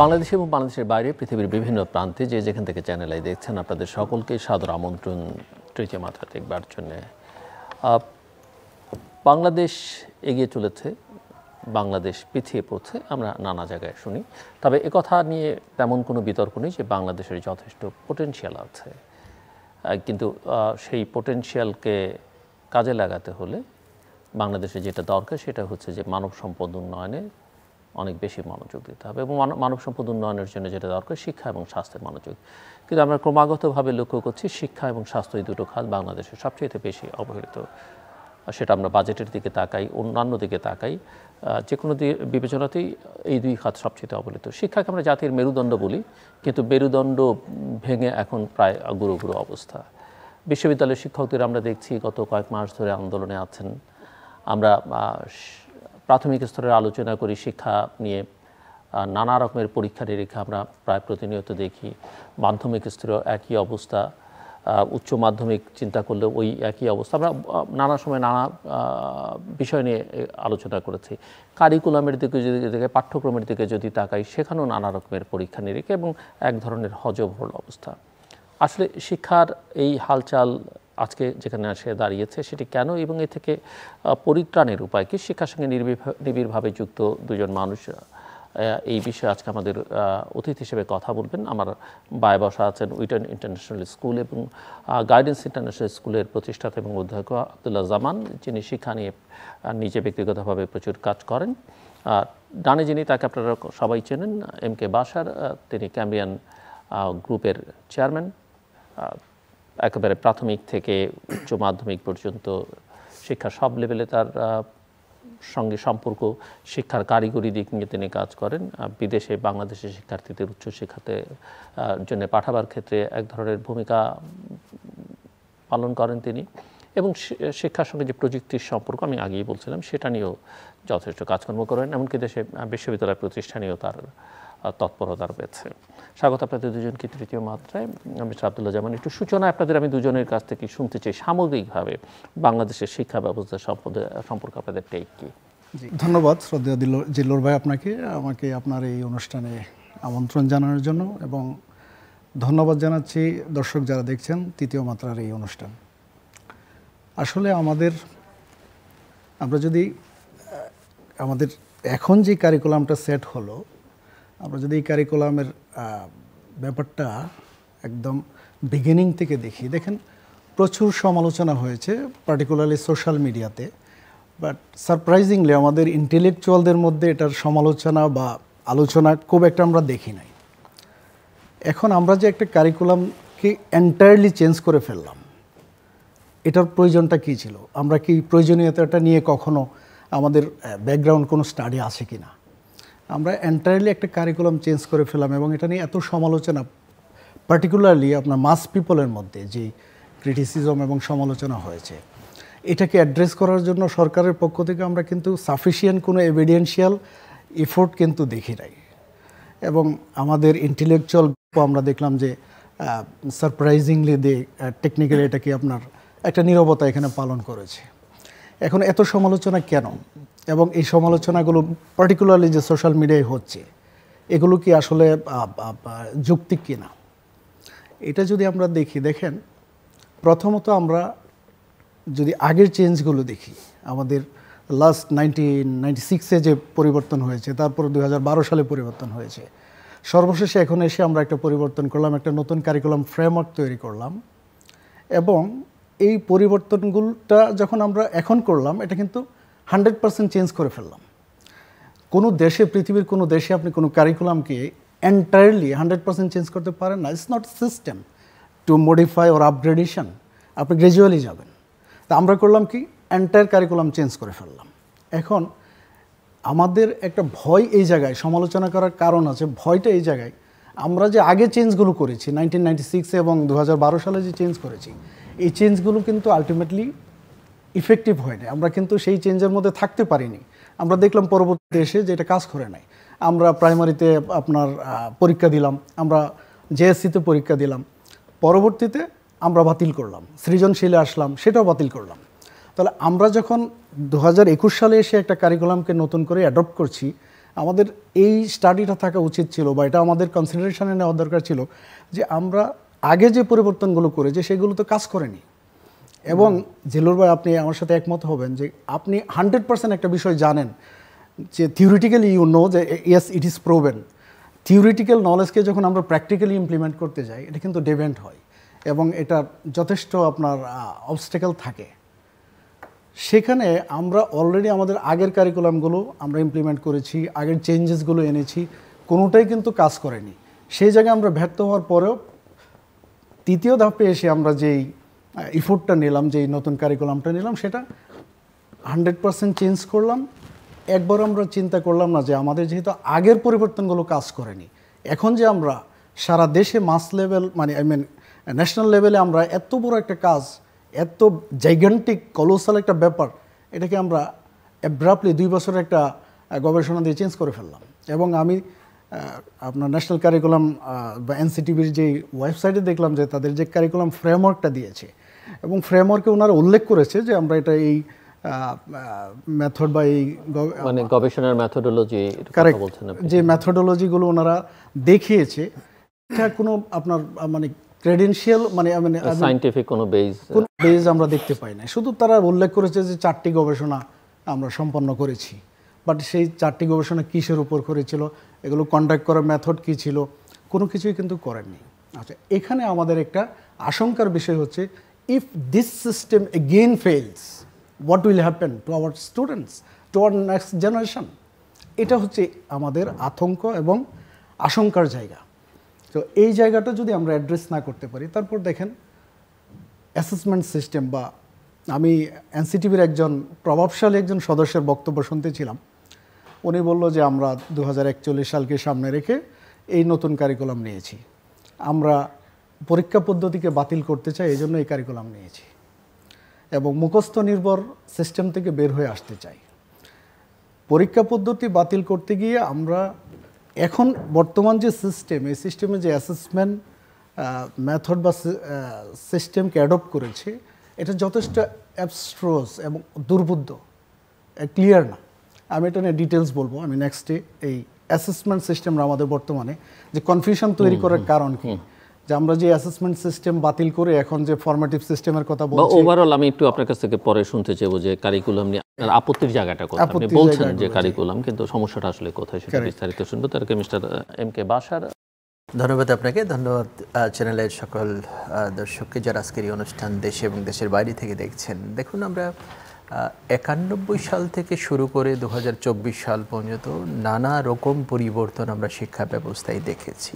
বাংলাদেশ এবং বাংলাদেশের বাইরে পৃথিবীর বিভিন্ন প্রান্তে যে যেখান থেকে চ্যানেল দেখছেন আপনাদের সকলকে সাদর আমন্ত্রণ তৃতীয় মাত্রা দেখবার জন্যে বাংলাদেশ এগিয়ে চলেছে বাংলাদেশ পিছিয়ে পড়ছে আমরা নানা জায়গায় শুনি তবে কথা নিয়ে তেমন কোনো বিতর্ক নেই যে বাংলাদেশের যথেষ্ট পোটেনশিয়াল আছে কিন্তু সেই পোটেনশিয়ালকে কাজে লাগাতে হলে বাংলাদেশে যেটা দরকার সেটা হচ্ছে যে মানব সম্পদ উন্নয়নে অনেক বেশি মনোযোগ দিতে হবে এবং মানব সম্পদ উন্নয়নের জন্য যেটা দরকার শিক্ষা এবং স্বাস্থ্যের মনোযোগ কিন্তু আমরা ক্রমাগতভাবে লক্ষ্য করছি শিক্ষা এবং স্বাস্থ্য এই দুটো খাত বাংলাদেশে সবচেয়ে বেশি অবহেলিত সেটা আমরা বাজেটের দিকে তাকাই অন্যান্য দিকে তাকাই যে কোনো বিবেচনাতেই এই দুই খাত সবচেয়ে অবহেলিত শিক্ষাকে আমরা জাতির মেরুদণ্ড বলি কিন্তু মেরুদণ্ড ভেঙে এখন প্রায় গুরু গুরু অবস্থা বিশ্ববিদ্যালয়ের শিক্ষকদের আমরা দেখছি গত কয়েক মাস ধরে আন্দোলনে আছেন আমরা প্রাথমিক স্তরে আলোচনা করি শিক্ষা নিয়ে নানা রকমের পরীক্ষা নিরীক্ষা আমরা প্রায় প্রতিনিয়ত দেখি মাধ্যমিক স্তরেও একই অবস্থা উচ্চ মাধ্যমিক চিন্তা করলে ওই একই অবস্থা আমরা নানা সময় নানা বিষয় নিয়ে আলোচনা করেছি কারিকুলামের দিকে যদি দেখে পাঠ্যক্রমের দিকে যদি তাকাই সেখানেও নানা রকমের পরীক্ষা নিরীক্ষা এবং এক ধরনের হজবরল অবস্থা আসলে শিক্ষার এই হালচাল আজকে যেখানে সে দাঁড়িয়েছে সেটি কেন এবং এ থেকে পরিত্রাণের উপায় কি শিক্ষার সঙ্গে নিবিড়ভাবে যুক্ত দুজন মানুষ এই বিষয়ে আজকে আমাদের অতিথি হিসেবে কথা বলবেন আমার বায় বসা আছেন উইটার্ন ইন্টারন্যাশনাল স্কুল এবং গাইডেন্স ইন্টারন্যাশনাল স্কুলের প্রতিষ্ঠাতা এবং অধ্যক্ষ আবদুল্লাহ জামান যিনি শিক্ষা নিয়ে নিজে ব্যক্তিগতভাবে প্রচুর কাজ করেন ডানে যিনি তাকে আপনারা সবাই চেনেন এম কে বাসার তিনি ক্যাম্বিয়ান গ্রুপের চেয়ারম্যান একেবারে প্রাথমিক থেকে উচ্চ মাধ্যমিক পর্যন্ত শিক্ষা সব লেভেলে তার সঙ্গে সম্পর্ক শিক্ষার কারিগরি দিক নিয়ে তিনি কাজ করেন বিদেশে বাংলাদেশের শিক্ষার্থীদের উচ্চশিক্ষাতে জন্য পাঠাবার ক্ষেত্রে এক ধরনের ভূমিকা পালন করেন তিনি এবং শিক্ষার সঙ্গে যে প্রযুক্তির সম্পর্ক আমি আগেই বলছিলাম সেটা নিয়েও যথেষ্ট কাজকর্ম করেন এমনকি দেশে বিশ্ববিদ্যালয় প্রতিষ্ঠানেও তার তৎপরতা রয়েছে স্বাগত আপনাদের দুজনকে তৃতীয় মাত্রায় মিস্টার আবদুল্লাহ জামান একটু সূচনা আপনাদের আমি দুজনের কাছ থেকে শুনতে চাই সামগ্রিকভাবে বাংলাদেশের শিক্ষা ব্যবস্থা সম্পদে সম্পর্কে আপনাদের টেক কি ধন্যবাদ শ্রদ্ধা জিল্লুর ভাই আপনাকে আমাকে আপনার এই অনুষ্ঠানে আমন্ত্রণ জানানোর জন্য এবং ধন্যবাদ জানাচ্ছি দর্শক যারা দেখছেন তৃতীয় মাত্রার এই অনুষ্ঠান আসলে আমাদের আমরা যদি আমাদের এখন যে কারিকুলামটা সেট হলো আমরা যদি এই কারিকুলামের ব্যাপারটা একদম বিগিনিং থেকে দেখি দেখেন প্রচুর সমালোচনা হয়েছে পার্টিকুলারলি সোশ্যাল মিডিয়াতে বাট সারপ্রাইজিংলি আমাদের ইন্টেলেকচুয়ালদের মধ্যে এটার সমালোচনা বা আলোচনা খুব একটা আমরা দেখি নাই এখন আমরা যে একটা কারিকুলামকে এন্টায়ারলি চেঞ্জ করে ফেললাম এটার প্রয়োজনটা কী ছিল আমরা কি প্রয়োজনীয়তাটা নিয়ে কখনো আমাদের ব্যাকগ্রাউন্ড কোনো স্টাডি আছে কি না আমরা এন্টায়ারলি একটা কারিকুলাম চেঞ্জ করে ফেলাম এবং এটা নিয়ে এত সমালোচনা পার্টিকুলারলি আপনার মাস পিপলের মধ্যে যে ক্রিটিসিজম এবং সমালোচনা হয়েছে এটাকে অ্যাড্রেস করার জন্য সরকারের পক্ষ থেকে আমরা কিন্তু সাফিসিয়েন্ট কোনো এভিডেন্সিয়াল এফোর্ট কিন্তু দেখি নাই এবং আমাদের ইন্টেলেকচুয়াল আমরা দেখলাম যে সারপ্রাইজিংলি দে টেকনিক্যালি এটাকে আপনার একটা নিরবতা এখানে পালন করেছে এখন এত সমালোচনা কেন এবং এই সমালোচনাগুলো পার্টিকুলারলি যে সোশ্যাল মিডিয়ায় হচ্ছে এগুলো কি আসলে যুক্তি কিনা এটা যদি আমরা দেখি দেখেন প্রথমত আমরা যদি আগের চেঞ্জগুলো দেখি আমাদের লাস্ট নাইনটিন নাইনটি সিক্সে যে পরিবর্তন হয়েছে তারপর দু সালে পরিবর্তন হয়েছে সর্বশেষে এখন এসে আমরা একটা পরিবর্তন করলাম একটা নতুন কারিকুলাম ফ্রেমওয়ার্ক তৈরি করলাম এবং এই পরিবর্তনগুলোটা যখন আমরা এখন করলাম এটা কিন্তু হান্ড্রেড পার্সেন্ট চেঞ্জ করে ফেললাম কোনো দেশে পৃথিবীর কোনো দেশে আপনি কোনো কারিকুলামকে এন্টায়ারলি হান্ড্রেড পার্সেন্ট চেঞ্জ করতে পারেন না it's not system to modify or upgradation আপনি গ্রাজুয়ালি যাবেন তা আমরা করলাম কি এন্টায়ার কারিকুলাম চেঞ্জ করে ফেললাম এখন আমাদের একটা ভয় এই জায়গায় সমালোচনা করার কারণ আছে ভয়টা এই জায়গায় আমরা যে আগে চেঞ্জগুলো করেছি নাইনটিন নাইনটি সিক্সে এবং দু সালে যে চেঞ্জ করেছি এই চেঞ্জগুলো কিন্তু আলটিমেটলি ইফেক্টিভ হয়নি আমরা কিন্তু সেই চেঞ্জের মধ্যে থাকতে পারিনি আমরা দেখলাম পরবর্তীতে এসে যে এটা কাজ করে নাই আমরা প্রাইমারিতে আপনার পরীক্ষা দিলাম আমরা জেএসসিতে পরীক্ষা দিলাম পরবর্তীতে আমরা বাতিল করলাম সৃজনশীলে আসলাম সেটাও বাতিল করলাম তাহলে আমরা যখন দু সালে এসে একটা কারিকুলামকে নতুন করে অ্যাডপ্ট করছি আমাদের এই স্টাডিটা থাকা উচিত ছিল বা এটা আমাদের কনসিডারেশনে নেওয়ার দরকার ছিল যে আমরা আগে যে পরিবর্তনগুলো করেছি সেগুলো তো কাজ করেনি এবং জিলুর ভাই আপনি আমার সাথে একমত হবেন যে আপনি হান্ড্রেড পার্সেন্ট একটা বিষয় জানেন যে থিওরিটিক্যালি ইউ নো যে yes it is proven theoretical নলেজকে যখন আমরা প্র্যাকটিক্যালি ইমপ্লিমেন্ট করতে যাই এটা কিন্তু ডেভেন্ট হয় এবং এটা যথেষ্ট আপনার অবস্টেকাল থাকে সেখানে আমরা অলরেডি আমাদের আগের কারিকুলামগুলো আমরা ইমপ্লিমেন্ট করেছি আগের চেঞ্জেসগুলো এনেছি কোনোটাই কিন্তু কাজ করেনি সেই জায়গায় আমরা ব্যর্থ হওয়ার পরেও তৃতীয় ধাপে এসে আমরা যেই ইফোর্টটা নিলাম যে নতুন কারিকুলামটা নিলাম সেটা হান্ড্রেড পারসেন্ট চেঞ্জ করলাম একবার আমরা চিন্তা করলাম না যে আমাদের যেহেতু আগের পরিবর্তনগুলো কাজ করেনি এখন যে আমরা সারা দেশে মাস লেভেল মানে আই মিন ন্যাশনাল লেভেলে আমরা এত বড় একটা কাজ এত জাইগান্টিক কলোসাল একটা ব্যাপার এটাকে আমরা অ্যাব্রাপলি দুই বছর একটা গবেষণা দিয়ে চেঞ্জ করে ফেললাম এবং আমি আপনার ন্যাশনাল কারিকুলাম বা এনসিটিভির যে ওয়েবসাইটে দেখলাম যে তাদের যে কারিকুলাম ফ্রেমওয়ার্কটা দিয়েছে এবং ফ্রেমওয়ার্কে ওনারা উল্লেখ করেছে যে আমরা এটা এই মেথড বা এই মানে গবেষণার মেথডোলজি যে মেথডোলজিগুলো ওনারা দেখিয়েছে এটা কোনো আপনার মানে ক্রেডেনশিয়াল মানে মানে সাইন্টিফিক কোনো বেজ কোনো বেজ আমরা দেখতে পাই না শুধু তারা উল্লেখ করেছে যে চারটি গবেষণা আমরা সম্পন্ন করেছি বাট সেই চারটি গবেষণা কিসের উপর করেছিল এগুলো কন্ডাক্ট করার মেথড কী ছিল কোনো কিছুই কিন্তু করেননি আচ্ছা এখানে আমাদের একটা আশঙ্কার বিষয় হচ্ছে if this system again fails, what will happen to our students, to our next generation? এটা হচ্ছে আমাদের আতঙ্ক এবং আশঙ্কার জায়গা তো এই জায়গাটা যদি আমরা অ্যাড্রেস না করতে পারি তারপর দেখেন অ্যাসেসমেন্ট সিস্টেম বা আমি এনসিটিভির একজন প্রভাবশালী একজন সদস্যের বক্তব্য শুনতেছিলাম উনি বলল যে আমরা দু সালকে সামনে রেখে এই নতুন কারিকুলাম নিয়েছি আমরা পরীক্ষা পদ্ধতিকে বাতিল করতে চাই এই জন্য এই কারিকুলাম নিয়েছি এবং মুখস্থ নির্ভর সিস্টেম থেকে বের হয়ে আসতে চাই পরীক্ষা পদ্ধতি বাতিল করতে গিয়ে আমরা এখন বর্তমান যে সিস্টেম এই সিস্টেমে যে অ্যাসেসমেন্ট মেথড বা সিস্টেমকে অ্যাডপ্ট করেছে এটা যথেষ্ট অ্যাবস্ট্রোস এবং দুর্বুদ্ধ ক্লিয়ার না আমি এটা নিয়ে ডিটেলস বলবো আমি নেক্সট ডে এই অ্যাসেসমেন্ট সিস্টেমরা আমাদের বর্তমানে যে কনফিউশন তৈরি করার কারণ কী যে আমরা যে অ্যাসেসমেন্ট সিস্টেম বাতিল করে এখন যে ফর্মেটিভ সিস্টেমের কথা বলছি ওভারঅল আমি একটু আপনার কাছ থেকে পরে শুনতে চাইবো যে কারিকুলাম নিয়ে আপনার আপত্তির জায়গাটা কোথায় আপনি বলছেন যে কারিকুলাম কিন্তু সমস্যাটা আসলে কোথায় সেটা বিস্তারিত শুনবো তার মিস্টার এম কে বাসার ধন্যবাদ আপনাকে ধন্যবাদ চ্যানেলের সকল দর্শককে যারা আজকের এই অনুষ্ঠান দেশে এবং দেশের বাইরে থেকে দেখছেন দেখুন আমরা একানব্বই সাল থেকে শুরু করে দু সাল পর্যন্ত নানা রকম পরিবর্তন আমরা শিক্ষা ব্যবস্থায় দেখেছি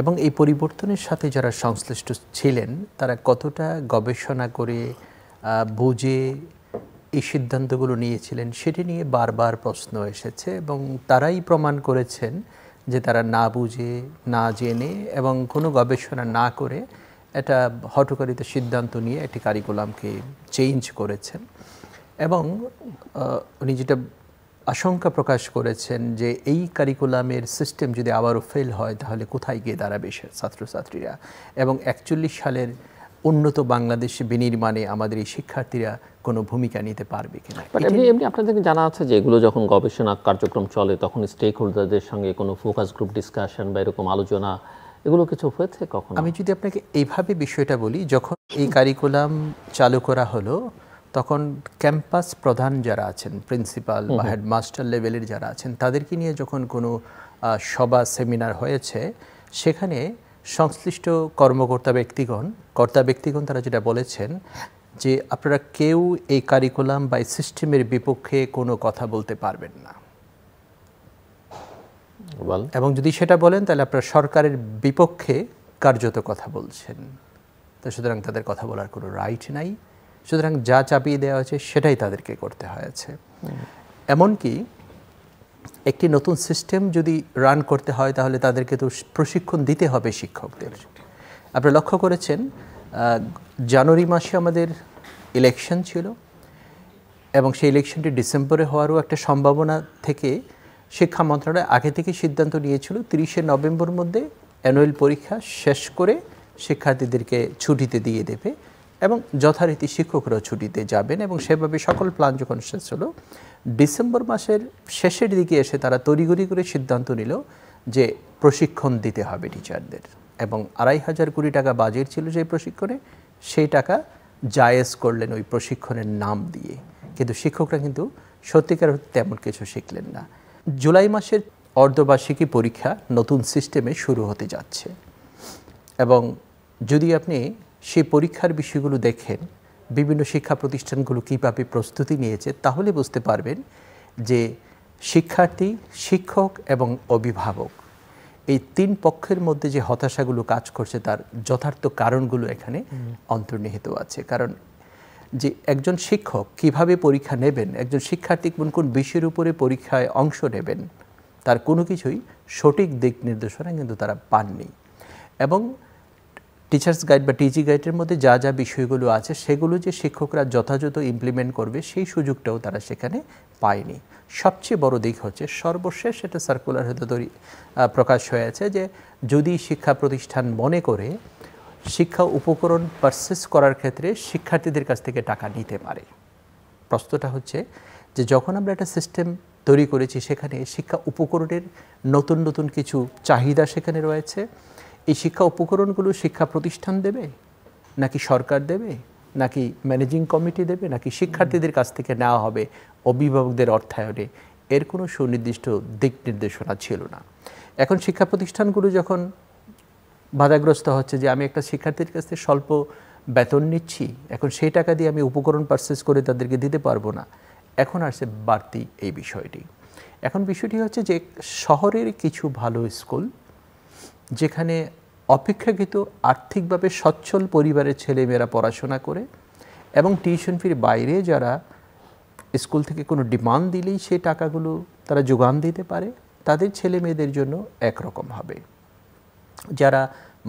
এবং এই পরিবর্তনের সাথে যারা সংশ্লিষ্ট ছিলেন তারা কতটা গবেষণা করে বুঝে এই সিদ্ধান্তগুলো নিয়েছিলেন সেটি নিয়ে বারবার প্রশ্ন এসেছে এবং তারাই প্রমাণ করেছেন যে তারা না বুঝে না জেনে এবং কোনো গবেষণা না করে এটা হটকারিত সিদ্ধান্ত নিয়ে একটি কারিকুলামকে চেঞ্জ করেছেন এবং উনি যেটা আশঙ্কা প্রকাশ করেছেন যে এই কারিকুলামের সিস্টেম যদি আবারও ফেল হয় তাহলে কোথায় গিয়ে দাঁড়াবে ছাত্রছাত্রীরা এবং একচল্লিশ সালের উন্নত বাংলাদেশ বিনির্মাণে আমাদের এই শিক্ষার্থীরা কোনো ভূমিকা নিতে পারবে কিনা এমনি এমনি আপনাদেরকে জানা আছে যে এগুলো যখন গবেষণা কার্যক্রম চলে তখন স্টেক হোল্ডারদের সঙ্গে কোনো ফোকাস গ্রুপ ডিসকাশন বা এরকম আলোচনা এগুলো কিছু হয়েছে কখন আমি যদি আপনাকে এইভাবে বিষয়টা বলি যখন এই কারিকুলাম চালু করা হলো তখন ক্যাম্পাস প্রধান যারা আছেন প্রিন্সিপাল বা হেডমাস্টার লেভেলের যারা আছেন তাদেরকে নিয়ে যখন কোনো সভা সেমিনার হয়েছে সেখানে সংশ্লিষ্ট কর্মকর্তা ব্যক্তিগণ কর্তা ব্যক্তিগণ তারা যেটা বলেছেন যে আপনারা কেউ এই কারিকুলাম বা সিস্টেমের বিপক্ষে কোনো কথা বলতে পারবেন না এবং যদি সেটা বলেন তাহলে আপনারা সরকারের বিপক্ষে কার্যত কথা বলছেন তো সুতরাং তাদের কথা বলার কোনো রাইট নাই সুতরাং যা চাপিয়ে দেওয়া হয়েছে সেটাই তাদেরকে করতে হয়েছে এমনকি একটি নতুন সিস্টেম যদি রান করতে হয় তাহলে তাদেরকে তো প্রশিক্ষণ দিতে হবে শিক্ষকদের আপনি লক্ষ্য করেছেন জানুয়ারি মাসে আমাদের ইলেকশন ছিল এবং সেই ইলেকশনটি ডিসেম্বরে হওয়ারও একটা সম্ভাবনা থেকে শিক্ষা মন্ত্রণালয় আগে থেকে সিদ্ধান্ত নিয়েছিল তিরিশে নভেম্বর মধ্যে অ্যানুয়াল পরীক্ষা শেষ করে শিক্ষার্থীদেরকে ছুটিতে দিয়ে দেবে এবং যথারীতি শিক্ষকরাও ছুটিতে যাবেন এবং সেভাবে সকল প্ল্যান যখন শেষ হলো ডিসেম্বর মাসের শেষের দিকে এসে তারা তড়িঘড়ি করে সিদ্ধান্ত নিল যে প্রশিক্ষণ দিতে হবে টিচারদের এবং আড়াই হাজার কোটি টাকা বাজেট ছিল সেই প্রশিক্ষণে সেই টাকা জায়েজ করলেন ওই প্রশিক্ষণের নাম দিয়ে কিন্তু শিক্ষকরা কিন্তু সত্যিকার তেমন কিছু শিখলেন না জুলাই মাসের অর্ধবার্ষিকী পরীক্ষা নতুন সিস্টেমে শুরু হতে যাচ্ছে এবং যদি আপনি সেই পরীক্ষার বিষয়গুলো দেখেন বিভিন্ন শিক্ষা প্রতিষ্ঠানগুলো কীভাবে প্রস্তুতি নিয়েছে তাহলে বুঝতে পারবেন যে শিক্ষার্থী শিক্ষক এবং অভিভাবক এই তিন পক্ষের মধ্যে যে হতাশাগুলো কাজ করছে তার যথার্থ কারণগুলো এখানে অন্তর্নিহিত আছে কারণ যে একজন শিক্ষক কিভাবে পরীক্ষা নেবেন একজন শিক্ষার্থী কোন কোন বিষয়ের উপরে পরীক্ষায় অংশ নেবেন তার কোনো কিছুই সঠিক দিক নির্দেশনা কিন্তু তারা পাননি এবং টিচার্স গাইড বা টিজি গাইডের মধ্যে যা যা বিষয়গুলো আছে সেগুলো যে শিক্ষকরা যথাযথ ইমপ্লিমেন্ট করবে সেই সুযোগটাও তারা সেখানে পায়নি সবচেয়ে বড় দিক হচ্ছে সর্বশেষ এটা সার্কুলার হতে তৈরি প্রকাশ হয়েছে যে যদি শিক্ষা প্রতিষ্ঠান মনে করে শিক্ষা উপকরণ পারচেস করার ক্ষেত্রে শিক্ষার্থীদের কাছ থেকে টাকা নিতে পারে প্রশ্নটা হচ্ছে যে যখন আমরা একটা সিস্টেম তৈরি করেছি সেখানে শিক্ষা উপকরণের নতুন নতুন কিছু চাহিদা সেখানে রয়েছে এই শিক্ষা উপকরণগুলো শিক্ষা প্রতিষ্ঠান দেবে নাকি সরকার দেবে নাকি ম্যানেজিং কমিটি দেবে নাকি শিক্ষার্থীদের কাছ থেকে নেওয়া হবে অভিভাবকদের অর্থায়নে এর কোনো সুনির্দিষ্ট দিক নির্দেশনা ছিল না এখন শিক্ষা প্রতিষ্ঠানগুলো যখন বাধাগ্রস্ত হচ্ছে যে আমি একটা শিক্ষার্থীর কাছ থেকে স্বল্প বেতন নিচ্ছি এখন সেই টাকা দিয়ে আমি উপকরণ পারচেস করে তাদেরকে দিতে পারবো না এখন আসছে বাড়তি এই বিষয়টি এখন বিষয়টি হচ্ছে যে শহরের কিছু ভালো স্কুল যেখানে অপেক্ষাকৃত আর্থিকভাবে সচ্ছল পরিবারের ছেলেমেয়েরা পড়াশোনা করে এবং টিউশন ফির বাইরে যারা স্কুল থেকে কোনো ডিমান্ড দিলেই সেই টাকাগুলো তারা যোগান দিতে পারে তাদের ছেলে মেয়েদের জন্য একরকম হবে যারা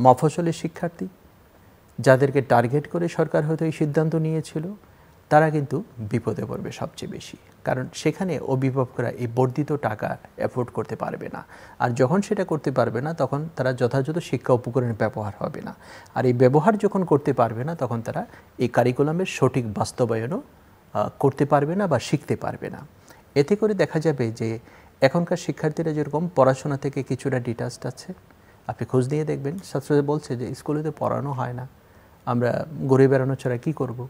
মফসলের শিক্ষার্থী যাদেরকে টার্গেট করে সরকার হয়তো এই সিদ্ধান্ত নিয়েছিল তারা কিন্তু বিপদে পড়বে সবচেয়ে বেশি কারণ সেখানে অভিভাবকরা এই বর্ধিত টাকা অ্যাফোর্ড করতে পারবে না আর যখন সেটা করতে পারবে না তখন তারা যথাযথ শিক্ষা উপকরণ ব্যবহার হবে না আর এই ব্যবহার যখন করতে পারবে না তখন তারা এই কারিকুলামের সঠিক বাস্তবায়নও করতে পারবে না বা শিখতে পারবে না এতে করে দেখা যাবে যে এখনকার শিক্ষার্থীরা যেরকম পড়াশোনা থেকে কিছুটা ডিটাচড আছে আপনি খোঁজ নিয়ে দেখবেন ছাত্রদের বলছে যে স্কুলে তো পড়ানো হয় না আমরা ঘুরে বেড়ানো ছাড়া কী করবো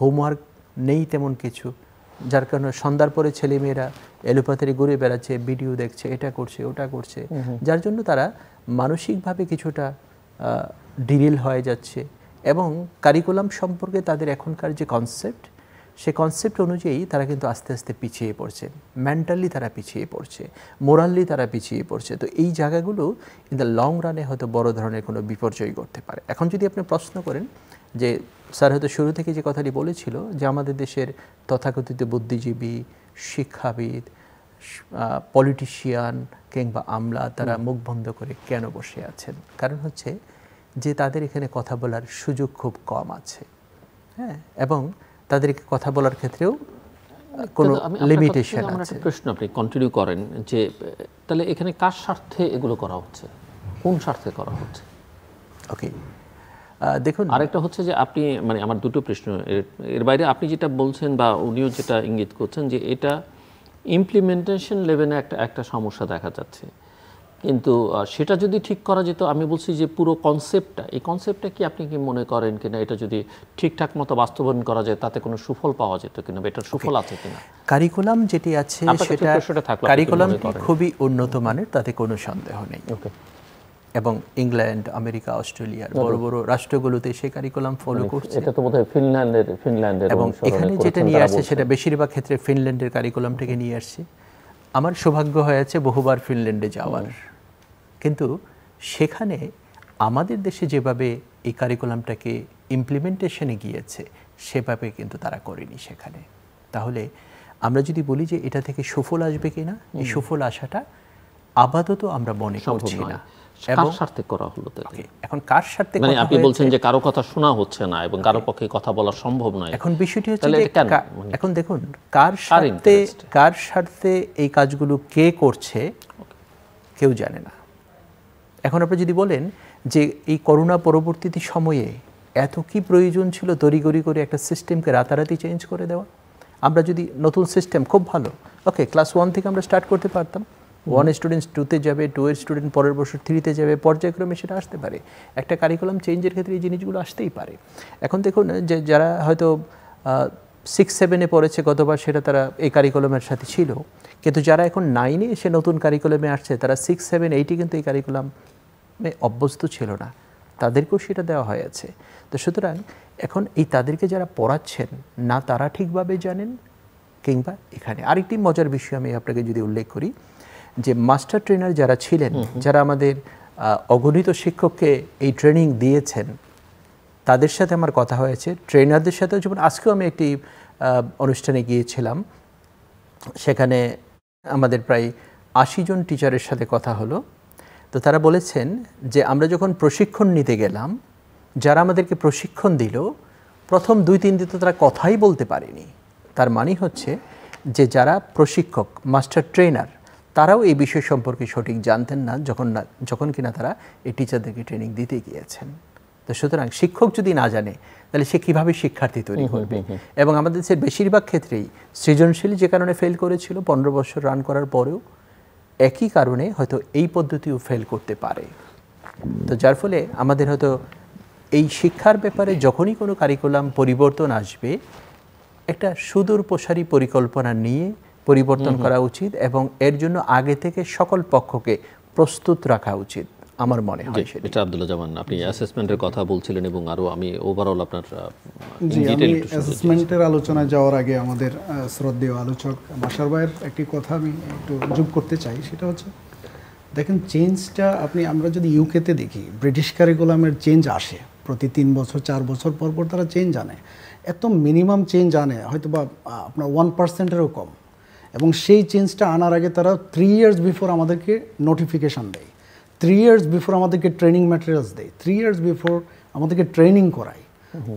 হোমওয়ার্ক নেই তেমন কিছু যার কারণে সন্ধ্যার পরে ছেলেমেয়েরা এলোপাথারি ঘুরে বেড়াচ্ছে ভিডিও দেখছে এটা করছে ওটা করছে যার জন্য তারা মানসিকভাবে কিছুটা ডিরিল হয়ে যাচ্ছে এবং কারিকুলাম সম্পর্কে তাদের এখনকার যে কনসেপ্ট সে কনসেপ্ট অনুযায়ী তারা কিন্তু আস্তে আস্তে পিছিয়ে পড়ছে মেন্টালি তারা পিছিয়ে পড়ছে মোরাললি তারা পিছিয়ে পড়ছে তো এই জায়গাগুলো ইন দ্য লং রানে হয়তো বড় ধরনের কোনো বিপর্যয় করতে পারে এখন যদি আপনি প্রশ্ন করেন যে স্যার হয়তো শুরু থেকে যে কথাটি বলেছিল যে আমাদের দেশের তথাকথিত বুদ্ধিজীবী শিক্ষাবিদ পলিটিশিয়ান কিংবা আমলা তারা মুখ বন্ধ করে কেন বসে আছেন কারণ হচ্ছে যে তাদের এখানে কথা বলার সুযোগ খুব কম আছে হ্যাঁ এবং তাদেরকে কথা বলার ক্ষেত্রেও কোনো লিমিটেশন আছে প্রশ্ন আপনি কন্টিনিউ করেন যে তাহলে এখানে কার স্বার্থে এগুলো করা হচ্ছে কোন স্বার্থে করা হচ্ছে ওকে দেখুন আরেকটা হচ্ছে যে আপনি মানে আমার দুটো প্রশ্ন এর বাইরে আপনি যেটা বলছেন বা উনিও যেটা ইঙ্গিত করছেন যে এটা ইমপ্লিমেন্টেশন লেভেলে একটা একটা সমস্যা দেখা যাচ্ছে কিন্তু সেটা যদি ঠিক করা যেত আমি বলছি যে পুরো কনসেপ্টটা এই কনসেপ্টটা কি আপনি কি মনে করেন কিনা এটা যদি ঠিকঠাক মতো বাস্তবায়ন করা যায় তাতে কোনো সুফল পাওয়া যেত কিনা এটার সুফল আছে কিনা কারিকুলাম যেটি আছে সেটা কারিকুলাম খুবই উন্নত মানের তাতে কোনো সন্দেহ নেই ওকে এবং ইংল্যান্ড আমেরিকা অস্ট্রেলিয়ার বড় বড় রাষ্ট্রগুলোতে সে কারিকুলাম মানে ফলো করছে এটা তো বোধহয় ফিনল্যান্ডের ফিনল্যান্ডের এবং এখানে যেটা নিয়ে আসছে সেটা বেশিরভাগ ক্ষেত্রে ফিনল্যান্ডের কারিকুলামটাকে নিয়ে আসছে আমার সৌভাগ্য হয়েছে বহুবার ফিনল্যান্ডে যাওয়ার কিন্তু সেখানে আমাদের দেশে যেভাবে এই কারিকুলামটাকে ইমপ্লিমেন্টেশনে গিয়েছে সেভাবে কিন্তু তারা করেনি সেখানে তাহলে আমরা যদি বলি যে এটা থেকে সুফল আসবে কিনা এই সুফল আসাটা আপাতত আমরা মনে করছি না কার স্বার্থে করা হলো এখন কার স্বার্থে মানে আপনি বলছেন যে কারো কথা শোনা হচ্ছে না এবং কারো পক্ষে কথা বলা সম্ভব নয় এখন বিষয়টি হচ্ছে মানে এখন দেখুন কার স্বার্থে কার স্বার্থে এই কাজগুলো কে করছে কেউ জানে না এখন আপনি যদি বলেন যে এই করোনা পরবর্তীতে সময়ে এত কি প্রয়োজন ছিল তড়িগড়ি করে একটা সিস্টেমকে রাতারাতি চেঞ্জ করে দেওয়া আমরা যদি নতুন সিস্টেম খুব ভালো ওকে ক্লাস ওয়ান থেকে আমরা স্টার্ট করতে পারতাম ওয়ান স্টুডেন্টস টুতে যাবে টু এর স্টুডেন্ট পরের বছর থ্রিতে যাবে পর্যায়ক্রমে সেটা আসতে পারে একটা কারিকুলাম চেঞ্জের ক্ষেত্রে এই জিনিসগুলো আসতেই পারে এখন দেখুন যে যারা হয়তো সিক্স সেভেনে পড়েছে গতবার সেটা তারা এই কারিকুলামের সাথে ছিল কিন্তু যারা এখন নাইনে এসে নতুন কারিকুলামে আসছে তারা সিক্স সেভেন এইটি কিন্তু এই কারিকুলামে অভ্যস্ত ছিল না তাদেরকেও সেটা দেওয়া হয়ে আছে তো সুতরাং এখন এই তাদেরকে যারা পড়াচ্ছেন না তারা ঠিকভাবে জানেন কিংবা এখানে আরেকটি মজার বিষয় আমি আপনাকে যদি উল্লেখ করি যে মাস্টার ট্রেনার যারা ছিলেন যারা আমাদের অগণিত শিক্ষককে এই ট্রেনিং দিয়েছেন তাদের সাথে আমার কথা হয়েছে ট্রেনারদের সাথেও যেমন আজকেও আমি একটি অনুষ্ঠানে গিয়েছিলাম সেখানে আমাদের প্রায় আশি জন টিচারের সাথে কথা হলো তো তারা বলেছেন যে আমরা যখন প্রশিক্ষণ নিতে গেলাম যারা আমাদেরকে প্রশিক্ষণ দিল প্রথম দুই তিন দিন তো তারা কথাই বলতে পারেনি তার মানে হচ্ছে যে যারা প্রশিক্ষক মাস্টার ট্রেনার তারাও এই বিষয় সম্পর্কে সঠিক জানতেন না যখন না যখন কিনা তারা এই টিচারদেরকে ট্রেনিং দিতে গিয়েছেন তো সুতরাং শিক্ষক যদি না জানে তাহলে সে কীভাবে শিক্ষার্থী তৈরি করবে এবং আমাদের দেশের বেশিরভাগ ক্ষেত্রেই সৃজনশীল যে কারণে ফেল করেছিল পনেরো বছর রান করার পরেও একই কারণে হয়তো এই পদ্ধতিও ফেল করতে পারে তো যার ফলে আমাদের হয়তো এই শিক্ষার ব্যাপারে যখনই কোনো কারিকুলাম পরিবর্তন আসবে একটা সুদূর প্রসারী পরিকল্পনা নিয়ে পরিবর্তন করা উচিত এবং এর জন্য আগে থেকে সকল পক্ষকে প্রস্তুত রাখা উচিত আমার মনে হয় এটা আব্দুল্লাহ জামান আপনি অ্যাসেসমেন্টের কথা বলছিলেন এবং আরো আমি ওভারঅল আপনার অ্যাসেসমেন্টের আলোচনা যাওয়ার আগে আমাদের শ্রদ্ধেয় আলোচক বাসার ভাইয়ের একটি কথা আমি একটু যোগ করতে চাই সেটা হচ্ছে দেখেন চেঞ্জটা আপনি আমরা যদি ইউকেতে দেখি ব্রিটিশ কারিকুলামের চেঞ্জ আসে প্রতি তিন বছর চার বছর পর পর তারা চেঞ্জ আনে এত মিনিমাম চেঞ্জ আনে হয়তো বা আপনার ওয়ান পার্সেন্টেরও কম এবং সেই চেঞ্জটা আনার আগে তারা থ্রি ইয়ার্স বিফোর আমাদেরকে নোটিফিকেশান দেয় থ্রি ইয়ার্স বিফোর আমাদেরকে ট্রেনিং ম্যাটেরিয়ালস দেয় থ্রি ইয়ার্স বিফোর আমাদেরকে ট্রেনিং করায়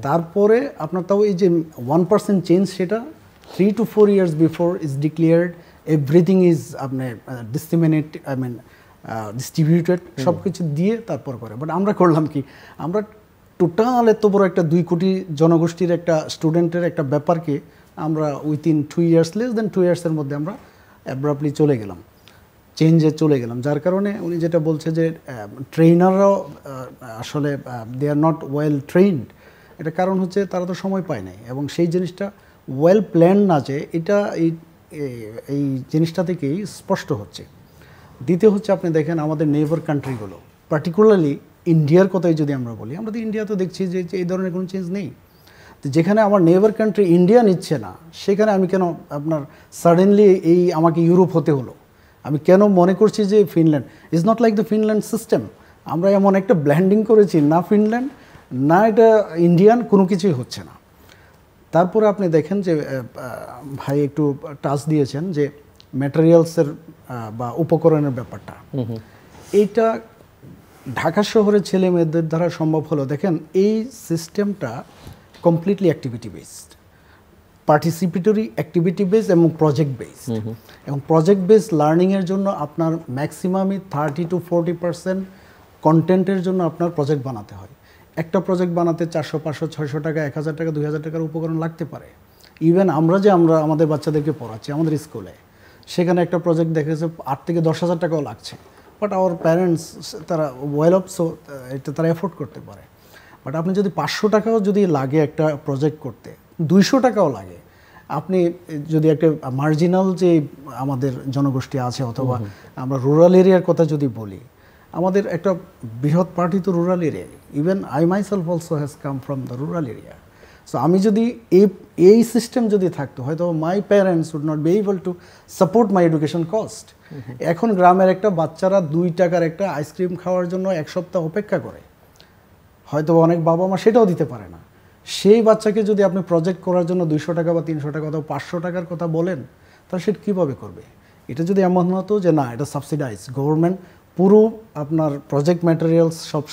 তারপরে আপনার তাও এই যে ওয়ান পার্সেন্ট চেঞ্জ সেটা three two four years before is declared everything is আপনার ডিস্টিমিনেট আই মিন ডিস্ট্রিবিউটেড সব কিছু দিয়ে তারপর করে বাট আমরা করলাম কি আমরা টোটাল এত বড় একটা দুই কোটি জনগোষ্ঠীর একটা স্টুডেন্টের একটা ব্যাপারকে আমরা within two years less than two ইয়ার্সের মধ্যে আমরা অ্যাব্রাপলি চলে গেলাম চেঞ্জে চলে গেলাম যার কারণে উনি যেটা বলছে যে ট্রেনাররাও আসলে they are not well trained এটা কারণ হচ্ছে তারা তো সময় পায় নাই এবং সেই জিনিসটা ওয়েল প্ল্যান না যে এটা এই এই জিনিসটা থেকেই স্পষ্ট হচ্ছে দ্বিতীয় হচ্ছে আপনি দেখেন আমাদের নেভার কান্ট্রিগুলো পার্টিকুলারলি ইন্ডিয়ার কথাই যদি আমরা বলি আমরা তো ইন্ডিয়া তো দেখছি যে এই ধরনের কোনো চেঞ্জ নেই যেখানে আমার নেবার কান্ট্রি ইন্ডিয়া নিচ্ছে না সেখানে আমি কেন আপনার সাডেনলি এই আমাকে ইউরোপ হতে হলো আমি কেন মনে করছি যে Finland is not like the Finland system আমরা এমন একটা ব্ল্যান্ডিং করেছি না ফিনল্যান্ড না এটা ইন্ডিয়ান কোনো কিছুই হচ্ছে না তারপরে আপনি দেখেন যে ভাই একটু টাচ দিয়েছেন যে ম্যাটেরিয়ালসের বা উপকরণের ব্যাপারটা এইটা ঢাকা শহরের ছেলে মেয়েদের দ্বারা সম্ভব হলো দেখেন এই সিস্টেমটা completely activity based participatory activity based এবং প্রজেক্ট বেসড এবং প্রজেক্ট বেসড লার্নিংয়ের জন্য আপনার ম্যাক্সিমামই থার্টি টু ফোরটি পার্সেন্ট কন্টেন্টের জন্য আপনার প্রজেক্ট বানাতে হয় একটা প্রজেক্ট বানাতে চারশো পাঁচশো ছয়শো টাকা এক হাজার টাকা দুই হাজার টাকার উপকরণ লাগতে পারে ইভেন আমরা যে আমরা আমাদের বাচ্চাদেরকে পড়াচ্ছি আমাদের স্কুলে সেখানে একটা প্রজেক্ট দেখেছে আট থেকে দশ হাজার টাকাও লাগছে বাট আওয়ার প্যারেন্টস তারা ওয়েল অফ সো এটা তারা এফোর্ড করতে পারে বাট আপনি যদি পাঁচশো টাকাও যদি লাগে একটা প্রজেক্ট করতে দুইশো টাকাও লাগে আপনি যদি একটা মার্জিনাল যে আমাদের জনগোষ্ঠী আছে অথবা আমরা রুরাল এরিয়ার কথা যদি বলি আমাদের একটা বৃহৎ পার্টি তো rural area even I myself also has come from the rural area so আমি যদি এই এই সিস্টেম যদি থাকতো হয়তো my parents would not be able to support my education cost এখন গ্রামের একটা বাচ্চারা দুই টাকার একটা আইসক্রিম খাওয়ার জন্য এক সপ্তাহ অপেক্ষা করে হয়তো অনেক বাবা মা সেটাও দিতে পারে না সেই বাচ্চাকে যদি আপনি প্রজেক্ট করার জন্য দুইশো টাকা বা তিনশো টাকা অথবা পাঁচশো টাকার কথা বলেন তাহলে সেটা কীভাবে করবে এটা যদি এমন হতো যে না এটা সাবসিডাইজ গভর্নমেন্ট পুরো আপনার প্রজেক্ট ম্যাটেরিয়ালস সব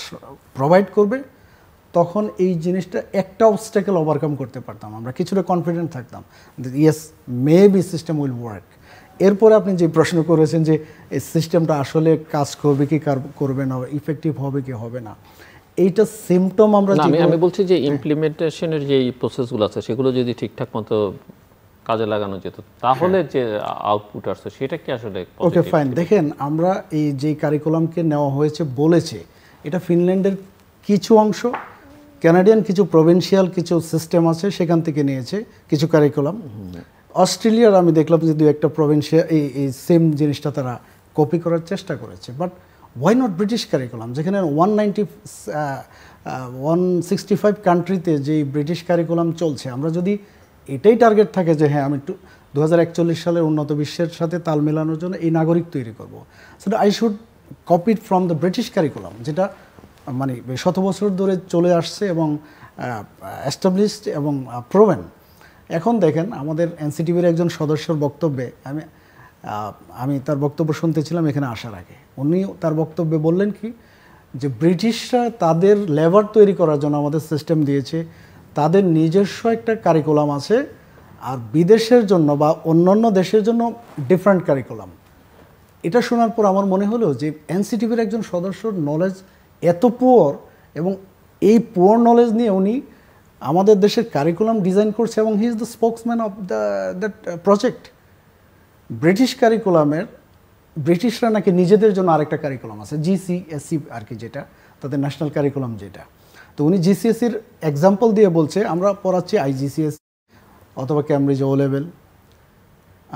প্রোভাইড করবে তখন এই জিনিসটা একটা অবস্টেকেল ওভারকাম করতে পারতাম আমরা কিছুটা কনফিডেন্ট থাকতাম yes may be system will work এরপরে আপনি যে প্রশ্ন করেছেন যে এই সিস্টেমটা আসলে কাজ করবে কি করবে না ইফেক্টিভ হবে কি হবে না এইটা সিমটম আমরা আমি আমি বলছি যে ইমপ্লিমেন্টেশনের যে প্রসেসগুলো আছে সেগুলো যদি ঠিকঠাক মতো কাজে লাগানো যেত তাহলে হ্যাঁ। যে আউটপুট আসছে সেটা কি আসলে ওকে ফাইন দেখেন আমরা এই যে কারিকুলামকে নেওয়া হয়েছে বলেছে এটা ফিনল্যান্ডের কিছু অংশ ক্যানাডিয়ান কিছু প্রভিনশিয়াল কিছু সিস্টেম আছে সেখান থেকে নিয়েছে কিছু কারিকুলাম অস্ট্রেলিয়ার আমি দেখলাম যে দু একটা প্রভিনশিয়াল এই এই সেম জিনিসটা তারা কপি করার চেষ্টা করেছে but why not British curriculum যেখানে one ninety one sixty five কান্ট্রিতে যেই ব্রিটিশ কারিকুলাম চলছে আমরা যদি এটাই টার্গেট থাকে যে হ্যাঁ আমি একটু দু সালের উন্নত বিশ্বের সাথে তাল মেলানোর জন্য এই নাগরিক তৈরি করবো সেটা I should copied from the British curriculum যেটা মানে শত বছর ধরে চলে আসছে এবং অ্যাস্টাবলিশড এবং প্রোভেন এখন দেখেন আমাদের এনসিটিভির একজন সদস্যর বক্তব্যে আমি আমি তার বক্তব্য শুনতেছিলাম এখানে আসার আগে উনি তার বক্তব্যে বললেন কি যে ব্রিটিশরা তাদের লেবার তৈরি করার জন্য আমাদের সিস্টেম দিয়েছে তাদের নিজস্ব একটা কারিকুলাম আছে আর বিদেশের জন্য বা অন্যান্য দেশের জন্য ডিফারেন্ট কারিকুলাম এটা শোনার পর আমার মনে হলো যে এনসিটিভির একজন সদস্যর নলেজ এত পুয়র এবং এই পুয়র নলেজ নিয়ে উনি আমাদের দেশের কারিকুলাম ডিজাইন করছে এবং he is the spokesman of the that project British কারিকুলামের ব্রিটিশরা নাকি নিজেদের জন্য আরেকটা কারিকুলাম আছে জিসিএসসি আর কি যেটা তাদের ন্যাশনাল কারিকুলাম যেটা তো উনি জিসিএসসির এক্সাম্পল দিয়ে বলছে আমরা পড়াচ্ছি আইজিসিএস অথবা ক্যামব্রিজ ও লেভেল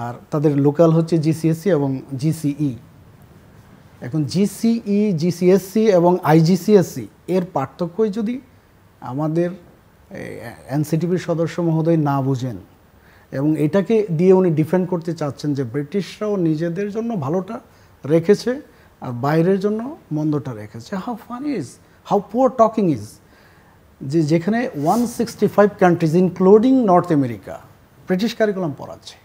আর তাদের লোকাল হচ্ছে জিসিএসসি এবং জিসিই e। এখন জিসিই জিসিএসসি e, এবং আইজিসিএসসি এর পার্থক্যই যদি আমাদের এনসিটিভির সদস্য মহোদয় না বুঝেন এবং এটাকে দিয়ে উনি ডিফেন্ড করতে চাচ্ছেন যে ব্রিটিশরাও নিজেদের জন্য ভালোটা রেখেছে আর বাইরের জন্য মন্দটা রেখেছে how fun is how poor talking is যে যেখানে one sixty five countries including North America British curriculum পড়াচ্ছে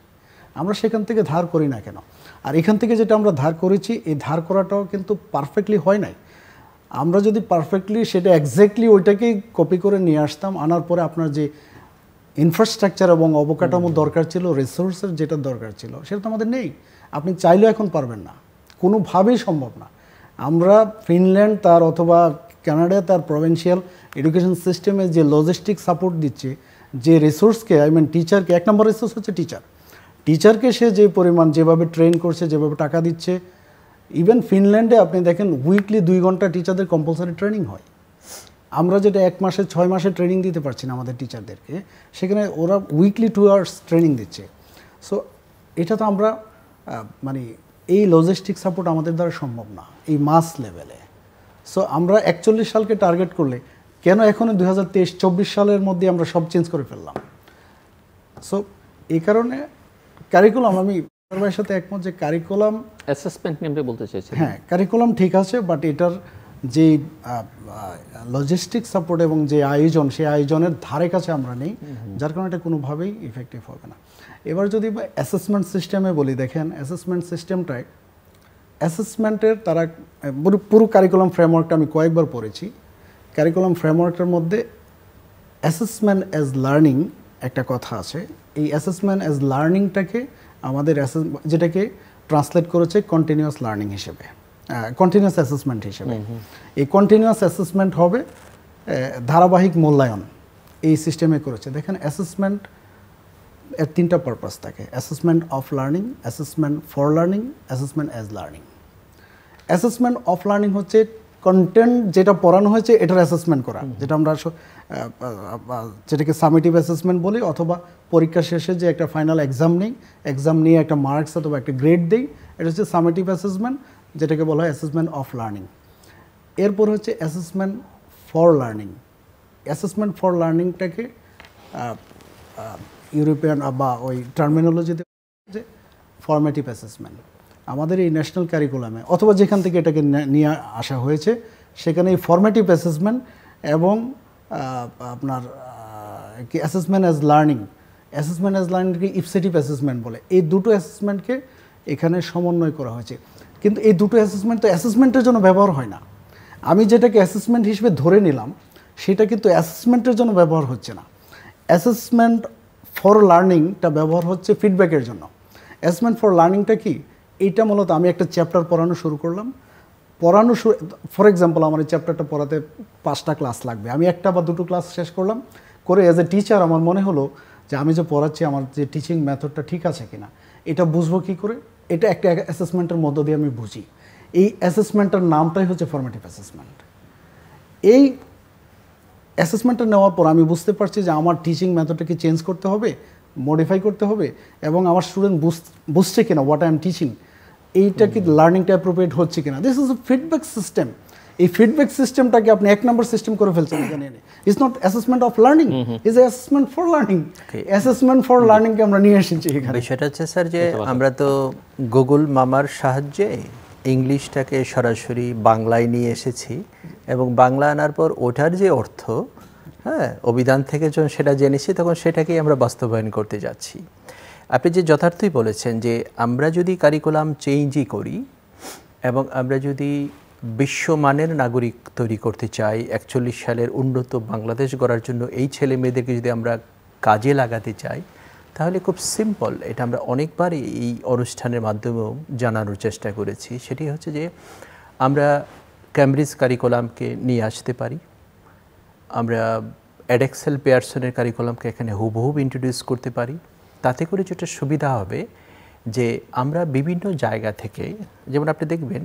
আমরা সেখান থেকে ধার করি না কেন আর এখান থেকে যেটা আমরা ধার করেছি এই ধার করাটাও কিন্তু পারফেক্টলি হয় নাই আমরা যদি পারফেক্টলি সেটা একজ্যাক্টলি ওইটাকেই কপি করে নিয়ে আসতাম আনার পরে আপনার যে ইনফ্রাস্ট্রাকচার এবং অবকাঠামো দরকার ছিল রিসোর্সের যেটা দরকার ছিল সেটা তো আমাদের নেই আপনি চাইলেও এখন পারবেন না কোনোভাবেই সম্ভব না আমরা ফিনল্যান্ড তার অথবা কানাডা তার প্রভিন্সিয়াল এডুকেশন সিস্টেমে যে লজিস্টিক সাপোর্ট দিচ্ছে যে রিসোর্সকে আই মিন টিচারকে এক নম্বর রিসোর্স হচ্ছে টিচার টিচারকে সে যে পরিমাণ যেভাবে ট্রেন করছে যেভাবে টাকা দিচ্ছে ইভেন ফিনল্যান্ডে আপনি দেখেন উইকলি দুই ঘন্টা টিচারদের কম্পালসারি ট্রেনিং হয় আমরা যেটা এক মাসে ছয় মাসে ট্রেনিং দিতে পারছি না আমাদের টিচারদেরকে সেখানে ওরা উইকলি টু আওয়ার্স ট্রেনিং দিচ্ছে সো এটা তো আমরা মানে এই লজিস্টিক সাপোর্ট আমাদের দ্বারা সম্ভব না এই মাস লেভেলে সো আমরা একচল্লিশ সালকে টার্গেট করলে কেন এখনও দু হাজার তেইশ চব্বিশ সালের মধ্যে আমরা সব চেঞ্জ করে ফেললাম সো এই কারণে কারিকুলাম আমি সাথে একমত যে কারিকুলাম অ্যাসেসমেন্ট নিয়ে বলতে চাইছি হ্যাঁ কারিকুলাম ঠিক আছে বাট এটার যে লজিস্টিক সাপোর্ট এবং যে আয়োজন সেই আয়োজনের ধারে কাছে আমরা নেই যার কারণে এটা কোনোভাবেই ইফেক্টিভ হবে না এবার যদি অ্যাসেসমেন্ট সিস্টেমে বলি দেখেন অ্যাসেসমেন্ট সিস্টেমটায় অ্যাসেসমেন্টের তারা পুরো কারিকুলাম ফ্রেমওয়ার্কটা আমি কয়েকবার পড়েছি ক্যারিকুলাম ফ্রেমওয়ার্কের মধ্যে অ্যাসেসমেন্ট অ্যাজ লার্নিং একটা কথা আছে এই অ্যাসেসমেন্ট অ্যাজ লার্নিংটাকে আমাদের যেটাকে ট্রান্সলেট করেছে কন্টিনিউয়াস লার্নিং হিসেবে কন্টিনিউয়াস অ্যাসেসমেন্ট হিসেবে এই কন্টিনিউয়াস অ্যাসেসমেন্ট হবে ধারাবাহিক মূল্যায়ন এই সিস্টেমে করেছে দেখেন অ্যাসেসমেন্ট এর তিনটা পারপাস থাকে assessment of learning assessment for learning assessment as learning assessment of learning হচ্ছে কন্টেন্ট যেটা পড়ানো হয়েছে এটার অ্যাসেসমেন্ট করা যেটা আমরা যেটাকে সামেটিভ অ্যাসেসমেন্ট বলি অথবা পরীক্ষা শেষে যে একটা ফাইনাল এক্সাম নেই এক্সাম নিয়ে একটা মার্কস অথবা একটা গ্রেড দিই এটা হচ্ছে সামেটিভ অ্যাসেসমেন্ট যেটাকে বলা হয় অ্যাসেসমেন্ট অফ লার্নিং এরপর হচ্ছে assessment for learning assessment for লার্নিংটাকে ইউরোপিয়ান বা ওই টার্মিনোলজিতে যে ফর্মেটিভ অ্যাসেসমেন্ট আমাদের এই ন্যাশনাল ক্যারিকুলামে অথবা যেখান থেকে এটাকে নিয়ে আসা হয়েছে সেখানে এই ফর্মেটিভ অ্যাসেসমেন্ট এবং আপনার কি assessment as learning assessment as লার্নিংকে ইফসেটিভ অ্যাসেসমেন্ট বলে এই দুটো অ্যাসেসমেন্টকে এখানে সমন্বয় করা হয়েছে কিন্তু এই দুটো অ্যাসেসমেন্ট তো অ্যাসেসমেন্টের জন্য ব্যবহার হয় না আমি যেটাকে অ্যাসেসমেন্ট হিসেবে ধরে নিলাম সেটা কিন্তু অ্যাসেসমেন্টের জন্য ব্যবহার হচ্ছে না অ্যাসেসমেন্ট ফর লার্নিংটা ব্যবহার হচ্ছে ফিডব্যাকের জন্য অ্যাসেসমেন্ট ফর লার্নিংটা কি এইটা মূলত আমি একটা চ্যাপ্টার পড়ানো শুরু করলাম পড়ানো শুরু ফর এক্সাম্পল আমার এই চ্যাপ্টারটা পড়াতে পাঁচটা ক্লাস লাগবে আমি একটা বা দুটো ক্লাস শেষ করলাম করে অ্যাজ এ টিচার আমার মনে হলো যে আমি যে পড়াচ্ছি আমার যে টিচিং মেথডটা ঠিক আছে কিনা এটা বুঝবো কী করে এটা একটা অ্যাসেসমেন্টের মধ্য দিয়ে আমি বুঝি এই অ্যাসেসমেন্টের নামটাই হচ্ছে ফর্মেটিভ অ্যাসেসমেন্ট এই অ্যাসেসমেন্টটা নেওয়ার পর আমি বুঝতে পারছি যে আমার টিচিং মেথডটাকে চেঞ্জ করতে হবে মডিফাই করতে হবে এবং আমার স্টুডেন্ট বুঝছে কিনা হোয়াট আই এম টিচিং এইটা কি লার্নিংটা অ্যাপ্রোপ্রিয়েট হচ্ছে কিনা this is a feedback system এই ফিডব্যাক সিস্টেমটাকে আপনি এক নম্বর সিস্টেম করে ফেলছেন এখানে it's not assessment of learning is assessment for learning assessment for লার্নিংকে আমরা নিয়ে এসেছি এখানে সেটা হচ্ছে স্যার যে আমরা তো গুগল মামার সাহায্যে ইংলিশটাকে সরাসরি বাংলায় নিয়ে এসেছি এবং বাংলা আনার পর ওটার যে অর্থ হ্যাঁ অভিধান থেকে যখন সেটা জেনেছি তখন সেটাকেই আমরা বাস্তবায়ন করতে যাচ্ছি আপনি যে যথার্থই বলেছেন যে আমরা যদি কারিকুলাম চেঞ্জই করি এবং আমরা যদি বিশ্বমানের নাগরিক তৈরি করতে চাই একচল্লিশ সালের উন্নত বাংলাদেশ গড়ার জন্য এই ছেলে মেয়েদেরকে যদি আমরা কাজে লাগাতে চাই তাহলে খুব সিম্পল এটা আমরা অনেকবার এই অনুষ্ঠানের মাধ্যমেও জানানোর চেষ্টা করেছি সেটি হচ্ছে যে আমরা ক্যামব্রিজ কারিকুলামকে নিয়ে আসতে পারি আমরা অ্যাডেক্সেল পেয়ারসনের কারিকুলামকে এখানে হুবহুব ইন্ট্রোডিউস করতে পারি তাতে করে যেটা সুবিধা হবে যে আমরা বিভিন্ন জায়গা থেকে যেমন আপনি দেখবেন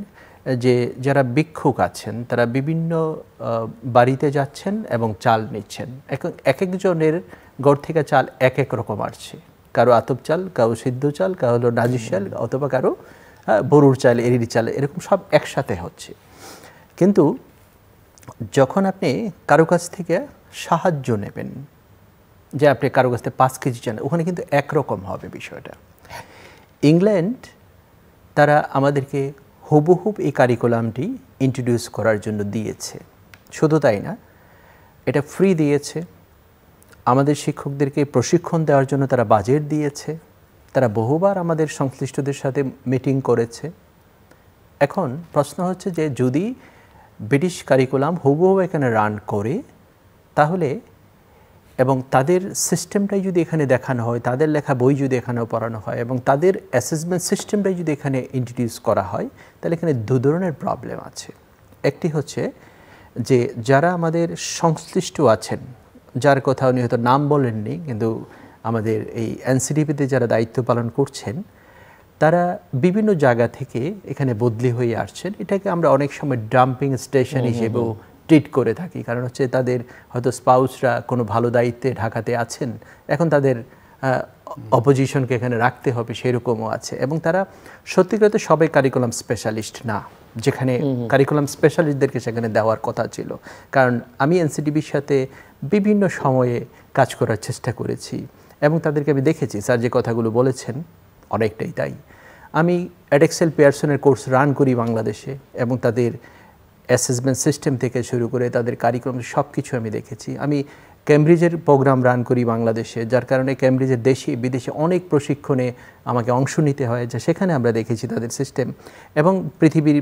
যে যারা ভিক্ষুক আছেন তারা বিভিন্ন বাড়িতে যাচ্ছেন এবং চাল নিচ্ছেন এক একজনের গড় থেকে চাল এক এক রকম আসছে কারো আতপ চাল কারো সিদ্ধ চাল কারো হলো নাজির চাল অথবা কারো হ্যাঁ, বরুর চাল এরির চাল এরকম সব একসাথে হচ্ছে কিন্তু যখন আপনি কারো কাছ থেকে সাহায্য নেবেন যে আপনি কারো কাছ থেকে পাঁচ কেজি চান ওখানে কিন্তু একরকম হবে বিষয়টা ইংল্যান্ড তারা আমাদেরকে হুবহুব এই কারিকুলামটি ইন্ট্রোডিউস করার জন্য দিয়েছে শুধু তাই না এটা ফ্রি দিয়েছে আমাদের শিক্ষকদেরকে প্রশিক্ষণ দেওয়ার জন্য তারা বাজেট দিয়েছে তারা বহুবার আমাদের সংশ্লিষ্টদের সাথে মিটিং করেছে এখন প্রশ্ন হচ্ছে যে যদি ব্রিটিশ কারিকুলাম হুবহু এখানে রান করে তাহলে এবং তাদের সিস্টেমটাই যদি এখানে দেখানো হয় তাদের লেখা বই যদি এখানেও পড়ানো হয় এবং তাদের অ্যাসেসমেন্ট সিস্টেমটাই যদি এখানে ইন্ট্রোডিউস করা হয় তাহলে এখানে দু ধরনের প্রবলেম আছে একটি হচ্ছে যে যারা আমাদের সংশ্লিষ্ট আছেন যার কথা উনি হয়তো নাম বলেননি কিন্তু আমাদের এই এনসিডিপিতে যারা দায়িত্ব পালন করছেন তারা বিভিন্ন জায়গা থেকে এখানে বদলি হয়ে আসছেন এটাকে আমরা অনেক সময় ডাম্পিং স্টেশন হিসেবেও ট্রিট করে থাকি কারণ হচ্ছে তাদের হয়তো স্পাউসরা কোনো ভালো দায়িত্বে ঢাকাতে আছেন এখন তাদের অপোজিশনকে এখানে রাখতে হবে সেরকমও আছে এবং তারা তো সবাই কারিকুলাম স্পেশালিস্ট না যেখানে কারিকুলাম স্পেশালিস্টদেরকে সেখানে দেওয়ার কথা ছিল কারণ আমি এনসিটিভির সাথে বিভিন্ন সময়ে কাজ করার চেষ্টা করেছি এবং তাদেরকে আমি দেখেছি স্যার যে কথাগুলো বলেছেন অনেকটাই তাই আমি অ্যাডেক্সেল পিয়ারসনের কোর্স রান করি বাংলাদেশে এবং তাদের অ্যাসেসমেন্ট সিস্টেম থেকে শুরু করে তাদের কারিক্রম সব কিছু আমি দেখেছি আমি ক্যামব্রিজের প্রোগ্রাম রান করি বাংলাদেশে যার কারণে ক্যামব্রিজের দেশে বিদেশে অনেক প্রশিক্ষণে আমাকে অংশ নিতে হয় যা সেখানে আমরা দেখেছি তাদের সিস্টেম এবং পৃথিবীর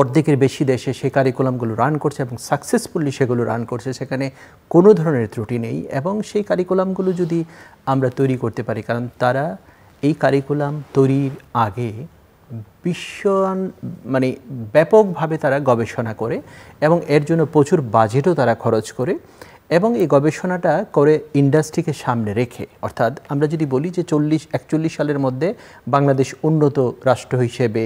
অর্ধেকের বেশি দেশে সে কারিকুলামগুলো রান করছে এবং সাকসেসফুলি সেগুলো রান করছে সেখানে কোনো ধরনের ত্রুটি নেই এবং সেই কারিকুলামগুলো যদি আমরা তৈরি করতে পারি কারণ তারা এই কারিকুলাম তৈরির আগে বিশ্বান মানে ব্যাপকভাবে তারা গবেষণা করে এবং এর জন্য প্রচুর বাজেটও তারা খরচ করে এবং এই গবেষণাটা করে ইন্ডাস্ট্রিকে সামনে রেখে অর্থাৎ আমরা যদি বলি যে চল্লিশ একচল্লিশ সালের মধ্যে বাংলাদেশ উন্নত রাষ্ট্র হিসেবে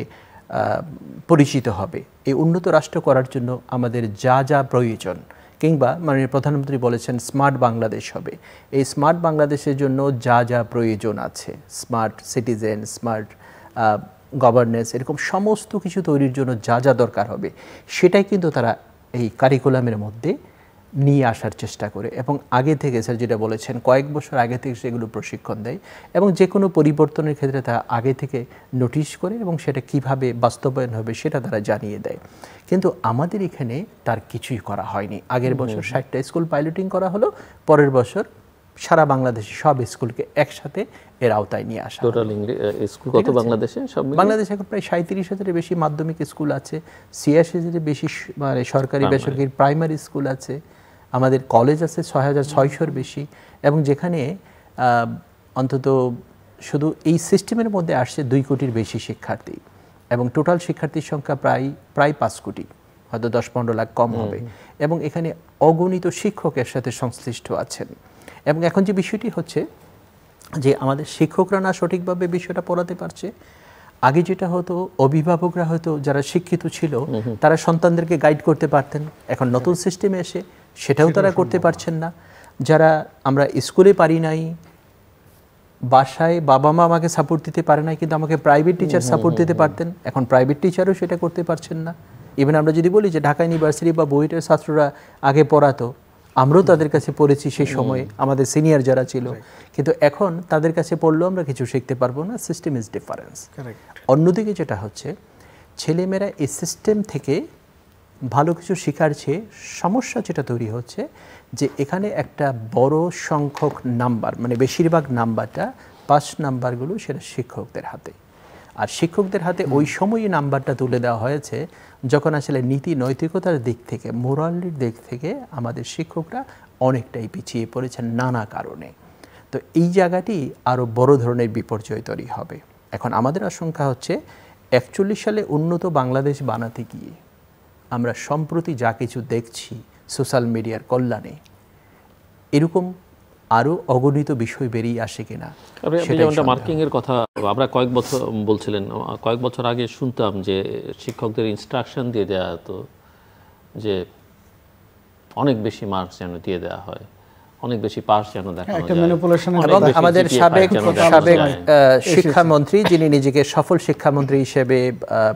পরিচিত হবে এই উন্নত রাষ্ট্র করার জন্য আমাদের যা যা প্রয়োজন কিংবা মাননীয় প্রধানমন্ত্রী বলেছেন স্মার্ট বাংলাদেশ হবে এই স্মার্ট বাংলাদেশের জন্য যা যা প্রয়োজন আছে স্মার্ট সিটিজেন স্মার্ট গভর্নেন্স এরকম সমস্ত কিছু তৈরির জন্য যা যা দরকার হবে সেটাই কিন্তু তারা এই কারিকুলামের মধ্যে নিয়ে আসার চেষ্টা করে এবং আগে থেকে স্যার যেটা বলেছেন কয়েক বছর আগে থেকে সেগুলো প্রশিক্ষণ দেয় এবং যে কোনো পরিবর্তনের ক্ষেত্রে তারা আগে থেকে নোটিশ করে এবং সেটা কিভাবে বাস্তবায়ন হবে সেটা তারা জানিয়ে দেয় কিন্তু আমাদের এখানে তার কিছুই করা হয়নি আগের বছর ষাটটা স্কুল পাইলটিং করা হলো পরের বছর সারা বাংলাদেশে সব স্কুলকে একসাথে এর আওতায় নিয়ে আসা টোটাল স্কুল কত বাংলাদেশে সব বাংলাদেশে এখন প্রায় সাঁত্রিশ হাজারের বেশি মাধ্যমিক স্কুল আছে ছিয়াশি হাজারের বেশি মানে সরকারি বেসরকারি প্রাইমারি স্কুল আছে আমাদের কলেজ আছে ছয় হাজার ছয়শোর বেশি এবং যেখানে অন্তত শুধু এই সিস্টেমের মধ্যে আসছে দুই কোটির বেশি শিক্ষার্থী এবং টোটাল শিক্ষার্থীর সংখ্যা প্রায় প্রায় পাঁচ কোটি হয়তো দশ পনেরো লাখ কম হবে এবং এখানে অগণিত শিক্ষকের সাথে সংশ্লিষ্ট আছেন এবং এখন যে বিষয়টি হচ্ছে যে আমাদের শিক্ষকরা না সঠিকভাবে বিষয়টা পড়াতে পারছে আগে যেটা হতো অভিভাবকরা হয়তো যারা শিক্ষিত ছিল তারা সন্তানদেরকে গাইড করতে পারতেন এখন নতুন সিস্টেমে এসে সেটাও তারা করতে পারছেন না যারা আমরা স্কুলে পারি নাই বাসায় বাবা মা আমাকে সাপোর্ট দিতে পারে নাই কিন্তু আমাকে প্রাইভেট টিচার সাপোর্ট দিতে পারতেন এখন প্রাইভেট টিচারও সেটা করতে পারছেন না ইভেন আমরা যদি বলি যে ঢাকা ইউনিভার্সিটি বা বইটার ছাত্ররা আগে পড়াতো আমরাও তাদের কাছে পড়েছি সেই সময়ে আমাদের সিনিয়র যারা ছিল কিন্তু এখন তাদের কাছে পড়লেও আমরা কিছু শিখতে পারবো না সিস্টেম ইজ ডিফারেন্স অন্যদিকে যেটা হচ্ছে ছেলেমেয়েরা এই সিস্টেম থেকে ভালো কিছু শেখার চেয়ে সমস্যা যেটা তৈরি হচ্ছে যে এখানে একটা বড় সংখ্যক নাম্বার মানে বেশিরভাগ নাম্বারটা পাঁচ নাম্বারগুলো সেটা শিক্ষকদের হাতে আর শিক্ষকদের হাতে ওই সময়ই নাম্বারটা তুলে দেওয়া হয়েছে যখন আসলে নীতি নৈতিকতার দিক থেকে মোরালির দিক থেকে আমাদের শিক্ষকরা অনেকটাই পিছিয়ে পড়েছেন নানা কারণে তো এই জায়গাটি আরও বড় ধরনের বিপর্যয় তৈরি হবে এখন আমাদের আশঙ্কা হচ্ছে একচল্লিশ সালে উন্নত বাংলাদেশ বানাতে গিয়ে আমরা সম্প্রতি যা কিছু দেখছি সোশ্যাল মিডিয়ার কল্যাণে এরকম আরও অগণিত বিষয় বেরিয়ে আসে কিনা মার্কিংয়ের কথা আমরা কয়েক বছর বলছিলেন কয়েক বছর আগে শুনতাম যে শিক্ষকদের ইনস্ট্রাকশন দিয়ে দেওয়া হতো যে অনেক বেশি মার্কস যেন দিয়ে দেওয়া হয় অনেক বেশি পাস যেন আমাদের সাবেক সাবেক শিক্ষামন্ত্রী যিনি নিজেকে সফল শিক্ষামন্ত্রী হিসেবে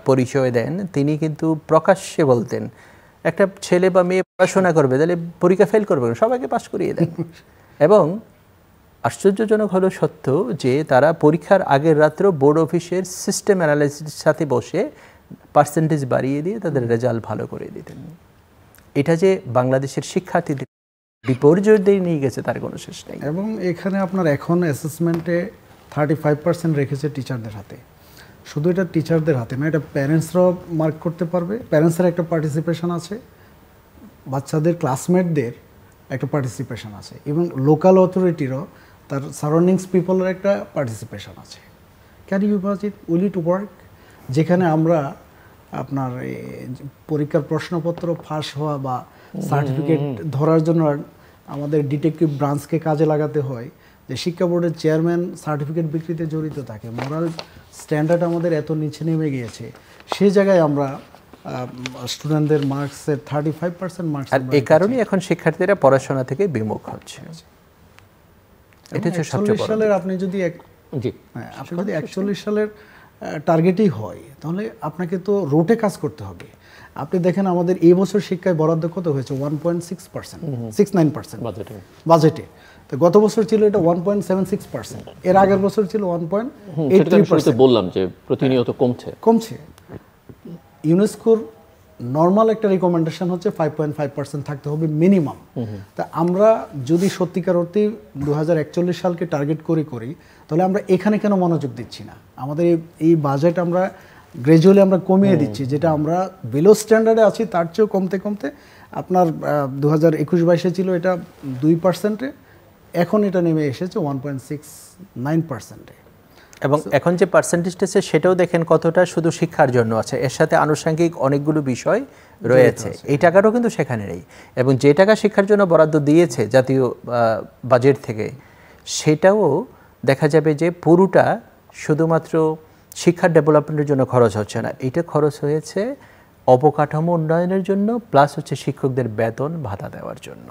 পরিচয় দেন তিনি কিন্তু প্রকাশ্যে বলতেন একটা ছেলে বা মেয়ে পড়াশোনা করবে তাহলে পরীক্ষা ফেল করবে সবাইকে পাস করিয়ে দেন এবং আশ্চর্যজনক হলো সত্য যে তারা পরীক্ষার আগের রাত্রেও বোর্ড অফিসের সিস্টেম অ্যানালাইসিসের সাথে বসে পার্সেন্টেজ বাড়িয়ে দিয়ে তাদের রেজাল্ট ভালো করে দিতেন এটা যে বাংলাদেশের শিক্ষার্থীদের বিপর্যয় দিয়ে নিয়ে গেছে তার কোনো শেষ নেই এবং এখানে আপনার এখন অ্যাসেসমেন্টে থার্টি ফাইভ পার্সেন্ট রেখেছে টিচারদের হাতে শুধু এটা টিচারদের হাতে না এটা প্যারেন্টসরাও মার্ক করতে পারবে প্যারেন্টসের একটা পার্টিসিপেশন আছে বাচ্চাদের ক্লাসমেটদের একটা পার্টিসিপেশন আছে এবং লোকাল অথরিটিরও তার সারাউন্ডিংস পিপলের একটা পার্টিসিপেশন আছে can you it will it work যেখানে আমরা আপনার পরীক্ষার প্রশ্নপত্র ফাঁস হওয়া বা সার্টিফিকেট ধরার জন্য আমাদের ডিটেকটিভ ব্রাঞ্চকে কাজে লাগাতে হয় যে শিক্ষা বোর্ডের চেয়ারম্যান সার্টিফিকেট বিক্রিতে জড়িত থাকে মোরাল স্ট্যান্ডার্ড আমাদের এত নিচে নেমে গিয়েছে সেই জায়গায় আমরা স্টুডেন্টদের মার্কসের থার্টি ফাইভ পার্সেন্ট মার্কস আর এই কারণেই এখন শিক্ষার্থীরা পড়াশোনা থেকে বিমুখ হচ্ছে আচ্ছা। এটা হচ্ছে সবচেয়ে সালের আপনি যদি এক হ্যাঁ, আপনি যদি একচল্লিশ সালের টার্গেটই হয় তাহলে আপনাকে তো রোটে কাজ করতে হবে আপনি দেখেন আমাদের এই বছর শিক্ষায় বরাদ্দ কত হয়েছে one point six percent six nine percent বাজেটে বাজেটে তো গত বছর ছিল এটা one point seven six percent এর আগের বছর ছিল ওয়ান পয়েন্ট এইট থ্রি বললাম যে প্রতিনিয়ত কমছে কমছে ইউনেস্কোর নর্মাল একটা রিকমেন্ডেশন হচ্ছে ফাইভ পয়েন্ট ফাইভ পার্সেন্ট থাকতে হবে মিনিমাম তা আমরা যদি সত্যিকার অর্থে দু সালকে টার্গেট করে করি তাহলে আমরা এখানে কেন মনোযোগ দিচ্ছি না আমাদের এই বাজেট আমরা গ্রাজুয়ালি আমরা কমিয়ে দিচ্ছি যেটা আমরা বিলো স্ট্যান্ডার্ডে আছি তার চেয়েও কমতে কমতে আপনার দু হাজার একুশ বাইশে ছিল এটা দুই পার্সেন্টে এখন এটা নেমে এসেছে ওয়ান পয়েন্ট সিক্স নাইন পার্সেন্টে এবং এখন যে পার্সেন্টেজটা আছে সেটাও দেখেন কতটা শুধু শিক্ষার জন্য আছে এর সাথে আনুষঙ্গিক অনেকগুলো বিষয় রয়েছে এই হ্যাঁ। টাকাটাও কিন্তু সেখানে নেই এবং যে টাকা শিক্ষার জন্য বরাদ্দ দিয়েছে জাতীয় বাজেট থেকে সেটাও দেখা যাবে যে পুরোটা শুধুমাত্র শিক্ষার ডেভেলপমেন্টের জন্য খরচ হচ্ছে না এটা খরচ হয়েছে অবকাঠামো উন্নয়নের জন্য প্লাস হচ্ছে শিক্ষকদের বেতন ভাতা দেওয়ার জন্য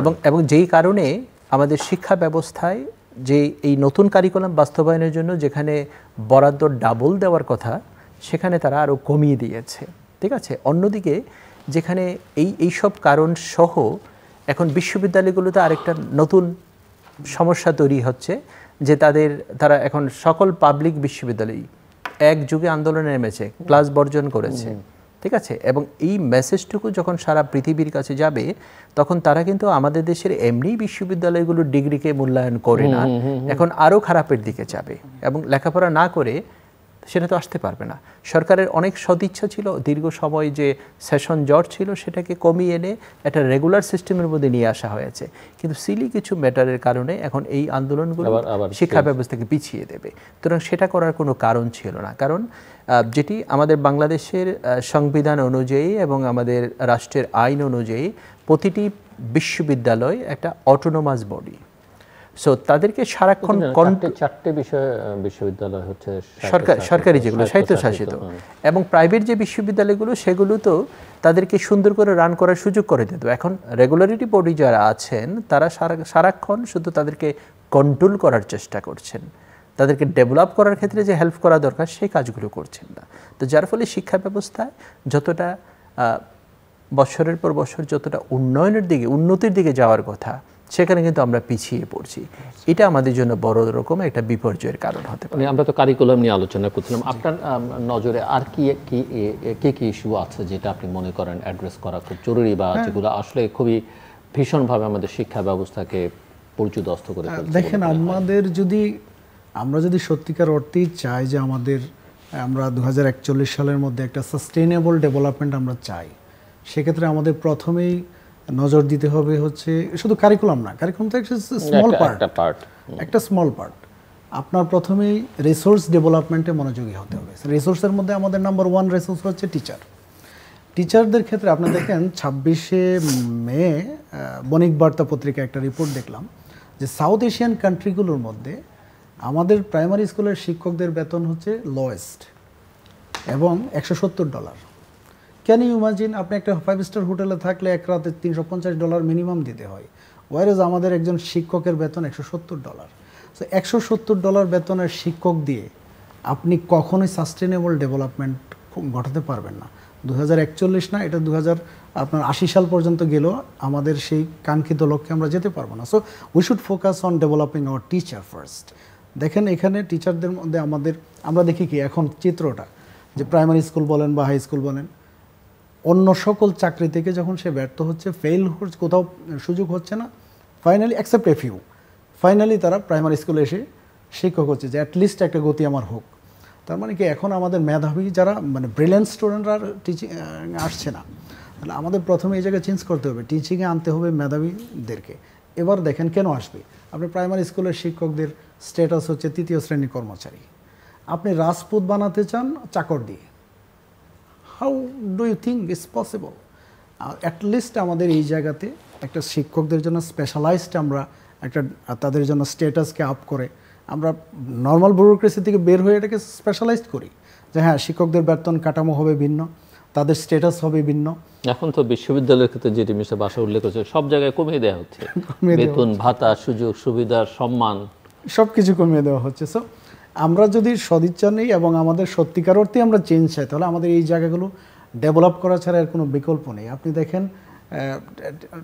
এবং এবং যেই কারণে আমাদের শিক্ষা ব্যবস্থায় যে এই নতুন কারিকুলাম বাস্তবায়নের জন্য যেখানে বরাদ্দ ডাবল দেওয়ার কথা সেখানে তারা আরও কমিয়ে দিয়েছে ঠিক আছে অন্যদিকে যেখানে এই এইসব কারণ সহ এখন বিশ্ববিদ্যালয়গুলোতে আরেকটা নতুন সমস্যা তৈরি হচ্ছে যে তাদের তারা এখন সকল পাবলিক বিশ্ববিদ্যালয় এক যুগে আন্দোলনে নেমেছে ক্লাস বর্জন করেছে ঠিক আছে এবং এই মেসেজটুকু যখন সারা পৃথিবীর কাছে যাবে তখন তারা কিন্তু আমাদের দেশের এমনি বিশ্ববিদ্যালয়গুলোর ডিগ্রিকে মূল্যায়ন করে না এখন আরও খারাপের দিকে যাবে এবং লেখাপড়া না করে সেটা তো আসতে পারবে না সরকারের অনেক সদিচ্ছা ছিল দীর্ঘ সময় যে সেশন জট ছিল সেটাকে কমিয়ে এনে একটা রেগুলার সিস্টেমের মধ্যে নিয়ে আসা হয়েছে কিন্তু সিলি কিছু ম্যাটারের কারণে এখন এই আন্দোলনগুলো শিক্ষা ব্যবস্থাকে পিছিয়ে দেবে সুতরাং সেটা করার কোনো কারণ ছিল না কারণ যেটি আমাদের বাংলাদেশের সংবিধান অনুযায়ী এবং আমাদের রাষ্ট্রের আইন অনুযায়ী প্রতিটি বিশ্ববিদ্যালয় একটা অটোনোমাস বডি সো তাদেরকে সারাক্ষণ চারটে বিষয় বিশ্ববিদ্যালয় হচ্ছে সরকার সরকারি যেগুলো স্বায়ত্তশাসিত হ্যাঁ। এবং প্রাইভেট যে বিশ্ববিদ্যালয়গুলো সেগুলো তো তাদেরকে সুন্দর করে রান করার সুযোগ করে দিত এখন রেগুলারিটি বডি যারা আছেন তারা সারা সারাক্ষণ শুধু তাদেরকে কন্ট্রোল করার চেষ্টা করছেন তাদেরকে ডেভেলপ করার ক্ষেত্রে যে হেল্প করা দরকার সেই কাজগুলো করছেন না তো যার ফলে শিক্ষা ব্যবস্থায় যতটা বছরের পর বছর যতটা উন্নয়নের দিকে উন্নতির দিকে যাওয়ার কথা সেখানে কিন্তু আমরা পিছিয়ে পড়ছি এটা আমাদের জন্য বড় রকম একটা বিপর্যয়ের কারণ হতে পারে আমরা তো কারিকুলাম নিয়ে আলোচনা করছিলাম আপনার নজরে আর কি কি কি কি ইস্যু আছে যেটা আপনি মনে করেন অ্যাড্রেস করা খুব জরুরি বা হ্যাঁ। যেগুলো আসলে খুবই ভীষণভাবে আমাদের শিক্ষা ব্যবস্থাকে পরিচুদস্ত করে হ্যাঁ, দেখেন আমাদের যদি আমরা যদি সত্যিকার অর্থেই চাই যে আমাদের আমরা দু সালের মধ্যে একটা সাস্টেনেবল ডেভেলপমেন্ট আমরা চাই সেক্ষেত্রে আমাদের প্রথমেই নজর দিতে হবে হচ্ছে শুধু কারিকুলাম না কারিকুলাম তো একটা স্মল পার্ট একটা স্মল পার্ট আপনার প্রথমেই রিসোর্স ডেভেলপমেন্টে মনোযোগী হতে হবে রিসোর্সের মধ্যে আমাদের নাম্বার ওয়ান রিসোর্স হচ্ছে টিচার টিচারদের ক্ষেত্রে আপনি দেখেন ছাব্বিশে মে বণিক বার্তা পত্রিকা একটা রিপোর্ট দেখলাম যে সাউথ এশিয়ান কান্ট্রিগুলোর মধ্যে আমাদের প্রাইমারি স্কুলের শিক্ষকদের বেতন হচ্ছে লোয়েস্ট এবং একশো ডলার ক্যান ইউ ইমাজিন আপনি একটা ফাইভ স্টার হোটেলে থাকলে এক রাতে তিনশো পঞ্চাশ ডলার মিনিমাম দিতে হয় ওয়ারেজ আমাদের একজন শিক্ষকের বেতন একশো সত্তর ডলার সো একশো সত্তর ডলার বেতনের শিক্ষক দিয়ে আপনি কখনোই সাস্টেনেবল ডেভেলপমেন্ট ঘটাতে পারবেন না দু না এটা দু আপনার আশি সাল পর্যন্ত গেলেও আমাদের সেই কাঙ্ক্ষিত লক্ষ্যে আমরা যেতে পারবো না so we should focus on developing our teacher first দেখেন এখানে টিচারদের মধ্যে আমাদের আমরা দেখি কি এখন চিত্রটা যে প্রাইমারি স্কুল বলেন বা হাই স্কুল বলেন অন্য সকল চাকরি থেকে যখন সে ব্যর্থ হচ্ছে ফেল হচ্ছে কোথাও সুযোগ হচ্ছে না finally accept a few finally তারা প্রাইমারি স্কুলে এসে শিক্ষক হচ্ছে যে অ্যাটলিস্ট একটা গতি আমার হোক তার মানে কি এখন আমাদের মেধাবী যারা মানে ব্রিলিয়েন্ট স্টুডেন্টরা টিচিং আসছে না তাহলে আমাদের প্রথমে এই জায়গায় চেঞ্জ করতে হবে টিচিংয়ে আনতে হবে মেধাবীদেরকে এবার দেখেন কেন আসবে আপনি প্রাইমারি স্কুলের শিক্ষকদের স্ট্যাটাস হচ্ছে তৃতীয় শ্রেণীর কর্মচারী আপনি রাজপুত বানাতে চান চাকর দিয়ে how do you think is possible at least আমাদের এই জায়গাতে একটা শিক্ষকদের জন্য স্পেশালাইজড আমরা একটা তাদের জন্য স্টেটাসকে আপ করে আমরা নর্মাল ব্যুরোক্রেসি থেকে বের হয়ে এটাকে স্পেশালাইজড করি যে হ্যাঁ শিক্ষকদের বেতন কাঠামো হবে ভিন্ন তাদের স্টেটাস হবে ভিন্ন এখন তো বিশ্ববিদ্যালয়ের ক্ষেত্রে যেটি মিস্টার বাসা উল্লেখ করেছে সব জায়গায় কমিয়ে দেওয়া হচ্ছে বেতন ভাতা সুযোগ সুবিধা সম্মান সব কিছু কমিয়ে দেওয়া হচ্ছে সব আমরা যদি সদিচ্ছা নেই এবং আমাদের সত্যিকার অর্থে আমরা চেঞ্জ চাই তাহলে আমাদের এই জায়গাগুলো ডেভেলপ করা ছাড়া এর কোনো বিকল্প নেই আপনি দেখেন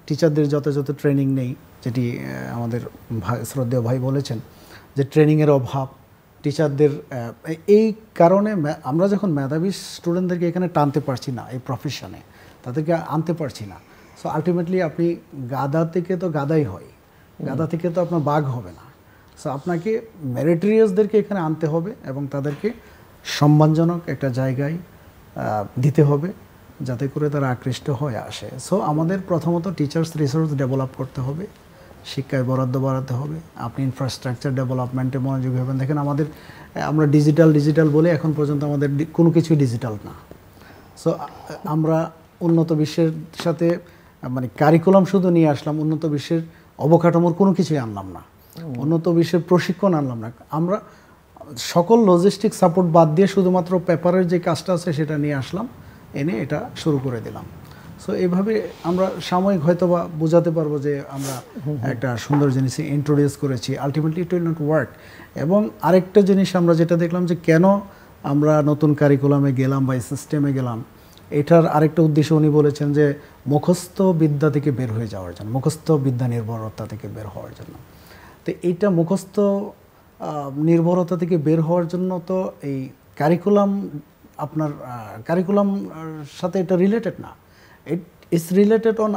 টিচারদের যথাযথ ট্রেনিং নেই যেটি আমাদের শ্রদ্ধেয় ভাই বলেছেন যে ট্রেনিংয়ের অভাব টিচারদের এই কারণে আমরা যখন মেধাবী স্টুডেন্টদেরকে এখানে টানতে পারছি না এই প্রফেশনে তাদেরকে আনতে পারছি না সো আলটিমেটলি আপনি গাদা থেকে তো গাদাই হয় গাদা থেকে তো আপনার বাঘ হবে না সো আপনাকে মেরিটেরিয়াসদেরকে এখানে আনতে হবে এবং তাদেরকে সম্মানজনক একটা জায়গায় দিতে হবে যাতে করে তারা আকৃষ্ট হয়ে আসে সো আমাদের প্রথমত টিচার্স রিসোর্স ডেভেলপ করতে হবে শিক্ষায় বরাদ্দ বাড়াতে হবে আপনি ইনফ্রাস্ট্রাকচার ডেভেলপমেন্টে মনোযোগী হবেন দেখেন আমাদের আমরা ডিজিটাল ডিজিটাল বলে এখন পর্যন্ত আমাদের কোনো কিছুই ডিজিটাল না সো আমরা উন্নত বিশ্বের সাথে মানে কারিকুলাম শুধু নিয়ে আসলাম উন্নত বিশ্বের অবকাঠামোর কোনো কিছুই আনলাম না উন্নত বিশ্বের প্রশিক্ষণ আনলাম না আমরা সকল লজিস্টিক সাপোর্ট বাদ দিয়ে শুধুমাত্র পেপারের যে কাজটা আছে সেটা নিয়ে আসলাম এনে এটা শুরু করে দিলাম সো এভাবে আমরা সাময়িক হয়তো বা বোঝাতে পারবো যে আমরা একটা সুন্দর জিনিস ইন্ট্রোডিউস করেছি ultimately it will not work এবং আরেকটা জিনিস আমরা যেটা দেখলাম যে কেন আমরা নতুন কারিকুলামে গেলাম বা সিস্টেমে গেলাম এটার আরেকটা উদ্দেশ্য উনি বলেছেন যে মুখস্থ বিদ্যা থেকে বের হয়ে যাওয়ার জন্য মুখস্থ বিদ্যা নির্ভরতা থেকে বের হওয়ার জন্য তো এইটা মুখস্থ নির্ভরতা থেকে বের হওয়ার জন্য তো এই কারিকুলাম আপনার ক্যারিকুলাম সাথে এটা রিলেটেড না it is related on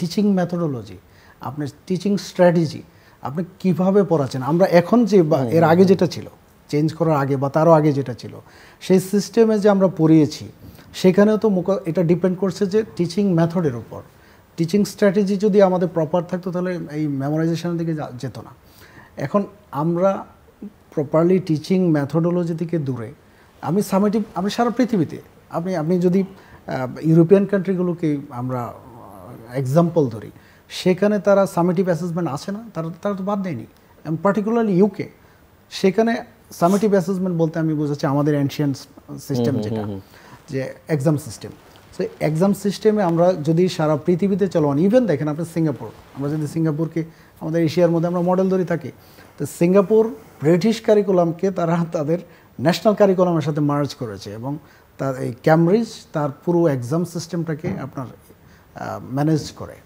teaching methodology আপনার টিচিং স্ট্র্যাটেজি আপনি কিভাবে পড়াচ্ছেন আমরা এখন যে এর আগে যেটা ছিল চেঞ্জ করার আগে বা তারও আগে যেটা ছিল সেই সিস্টেমে যে আমরা পড়িয়েছি সেখানেও তো মুখ এটা ডিপেন্ড করছে যে টিচিং মেথডের উপর টিচিং স্ট্র্যাটেজি যদি আমাদের প্রপার থাকতো তাহলে এই মেমোরাইজেশনের দিকে যেত না এখন আমরা প্রপারলি টিচিং ম্যাথোডোলজি থেকে দূরে আমি সামেটি আমি সারা পৃথিবীতে আপনি আপনি যদি ইউরোপিয়ান কান্ট্রিগুলোকে আমরা এক্সাম্পল ধরি সেখানে তারা সামেটিভ অ্যাসেসমেন্ট আসে না তারা তারা তো বাদ দেয়নি পার্টিকুলারলি ইউকে সেখানে সামেটিভ অ্যাসেসমেন্ট বলতে আমি বোঝাচ্ছি আমাদের এনশিয়ান সিস্টেম যেটা যে এক্সাম সিস্টেম সো এক্সাম সিস্টেমে আমরা যদি সারা পৃথিবীতে চলমান ইভেন দেখেন আপনার সিঙ্গাপুর আমরা যদি সিঙ্গাপুরকে আমাদের এশিয়ার মধ্যে আমরা মডেল ধরে থাকি তো সিঙ্গাপুর ব্রিটিশ কারিকুলামকে তারা তাদের ন্যাশনাল কারিকুলামের সাথে মার্জ করেছে এবং তার এই ক্যামব্রিজ তার পুরো এক্সাম সিস্টেমটাকে আপনার ম্যানেজ করে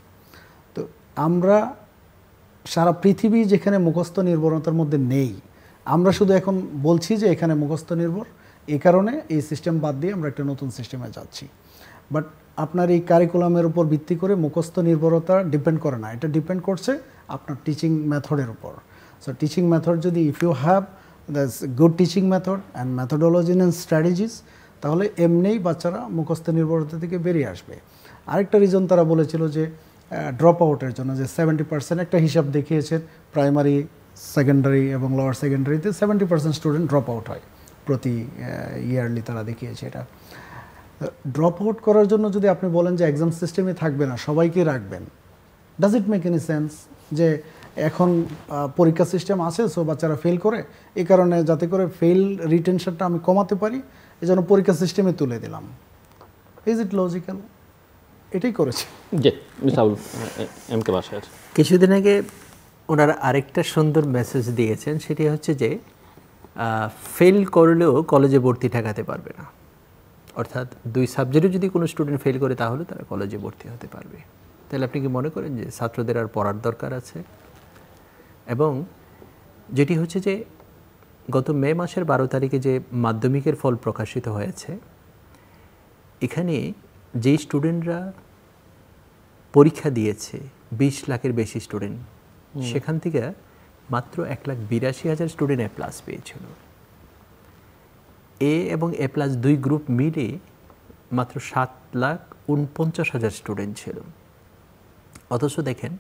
তো আমরা সারা পৃথিবী যেখানে মুখস্থ নির্ভরতার মধ্যে নেই আমরা শুধু এখন বলছি যে এখানে মুখস্থ নির্ভর এ কারণে এই সিস্টেম বাদ দিয়ে আমরা একটা নতুন সিস্টেমে যাচ্ছি বাট আপনার এই কারিকুলামের উপর ভিত্তি করে মুখস্থ নির্ভরতা ডিপেন্ড করে না এটা ডিপেন্ড করছে আপনার টিচিং মেথডের উপর সো টিচিং মেথড যদি if you have that's good teaching method and methodology and strategies তাহলে এমনিই বাচ্চারা মুখস্থ নির্ভরতা থেকে বেরিয়ে আসবে আরেকটা রিজন তারা বলেছিল যে ড্রপ আউটের জন্য যে সেভেন্টি পার্সেন্ট একটা হিসাব দেখিয়েছেন প্রাইমারি সেকেন্ডারি এবং লোয়ার সেকেন্ডারিতে seventy percent student drop out হয় প্রতি ইয়ারলি তারা দেখিয়েছে এটা ড্রপ আউট করার জন্য যদি আপনি বলেন যে এক্সাম সিস্টেমে থাকবে না সবাইকে রাখবেন does it make any sense যে এখন পরীক্ষা সিস্টেম আছে সো বাচ্চারা ফেল করে এ কারণে যাতে করে ফেল রিটেনশনটা আমি কমাতে পারি এই জন্য পরীক্ষা সিস্টেমে তুলে দিলাম ইজ ইট লজিক্যাল এটাই করেছে কিছুদিন আগে ওনারা আরেকটা সুন্দর মেসেজ দিয়েছেন সেটি হচ্ছে যে ফেল করলেও কলেজে ভর্তি ঠেকাতে পারবে না অর্থাৎ দুই সাবজেক্টে যদি কোনো স্টুডেন্ট ফেল করে তাহলে তারা কলেজে ভর্তি হতে পারবে তাহলে আপনি কি মনে করেন যে ছাত্রদের আর পড়ার দরকার আছে এবং যেটি হচ্ছে যে গত মে মাসের বারো তারিখে যে মাধ্যমিকের ফল প্রকাশিত হয়েছে এখানে যেই স্টুডেন্টরা পরীক্ষা দিয়েছে বিশ লাখের বেশি স্টুডেন্ট সেখান থেকে মাত্র এক লাখ বিরাশি হাজার স্টুডেন্ট এ প্লাস পেয়েছিল এ এবং এ প্লাস দুই গ্রুপ মিলে মাত্র সাত লাখ উনপঞ্চাশ হাজার স্টুডেন্ট ছিল অথচ দেখেন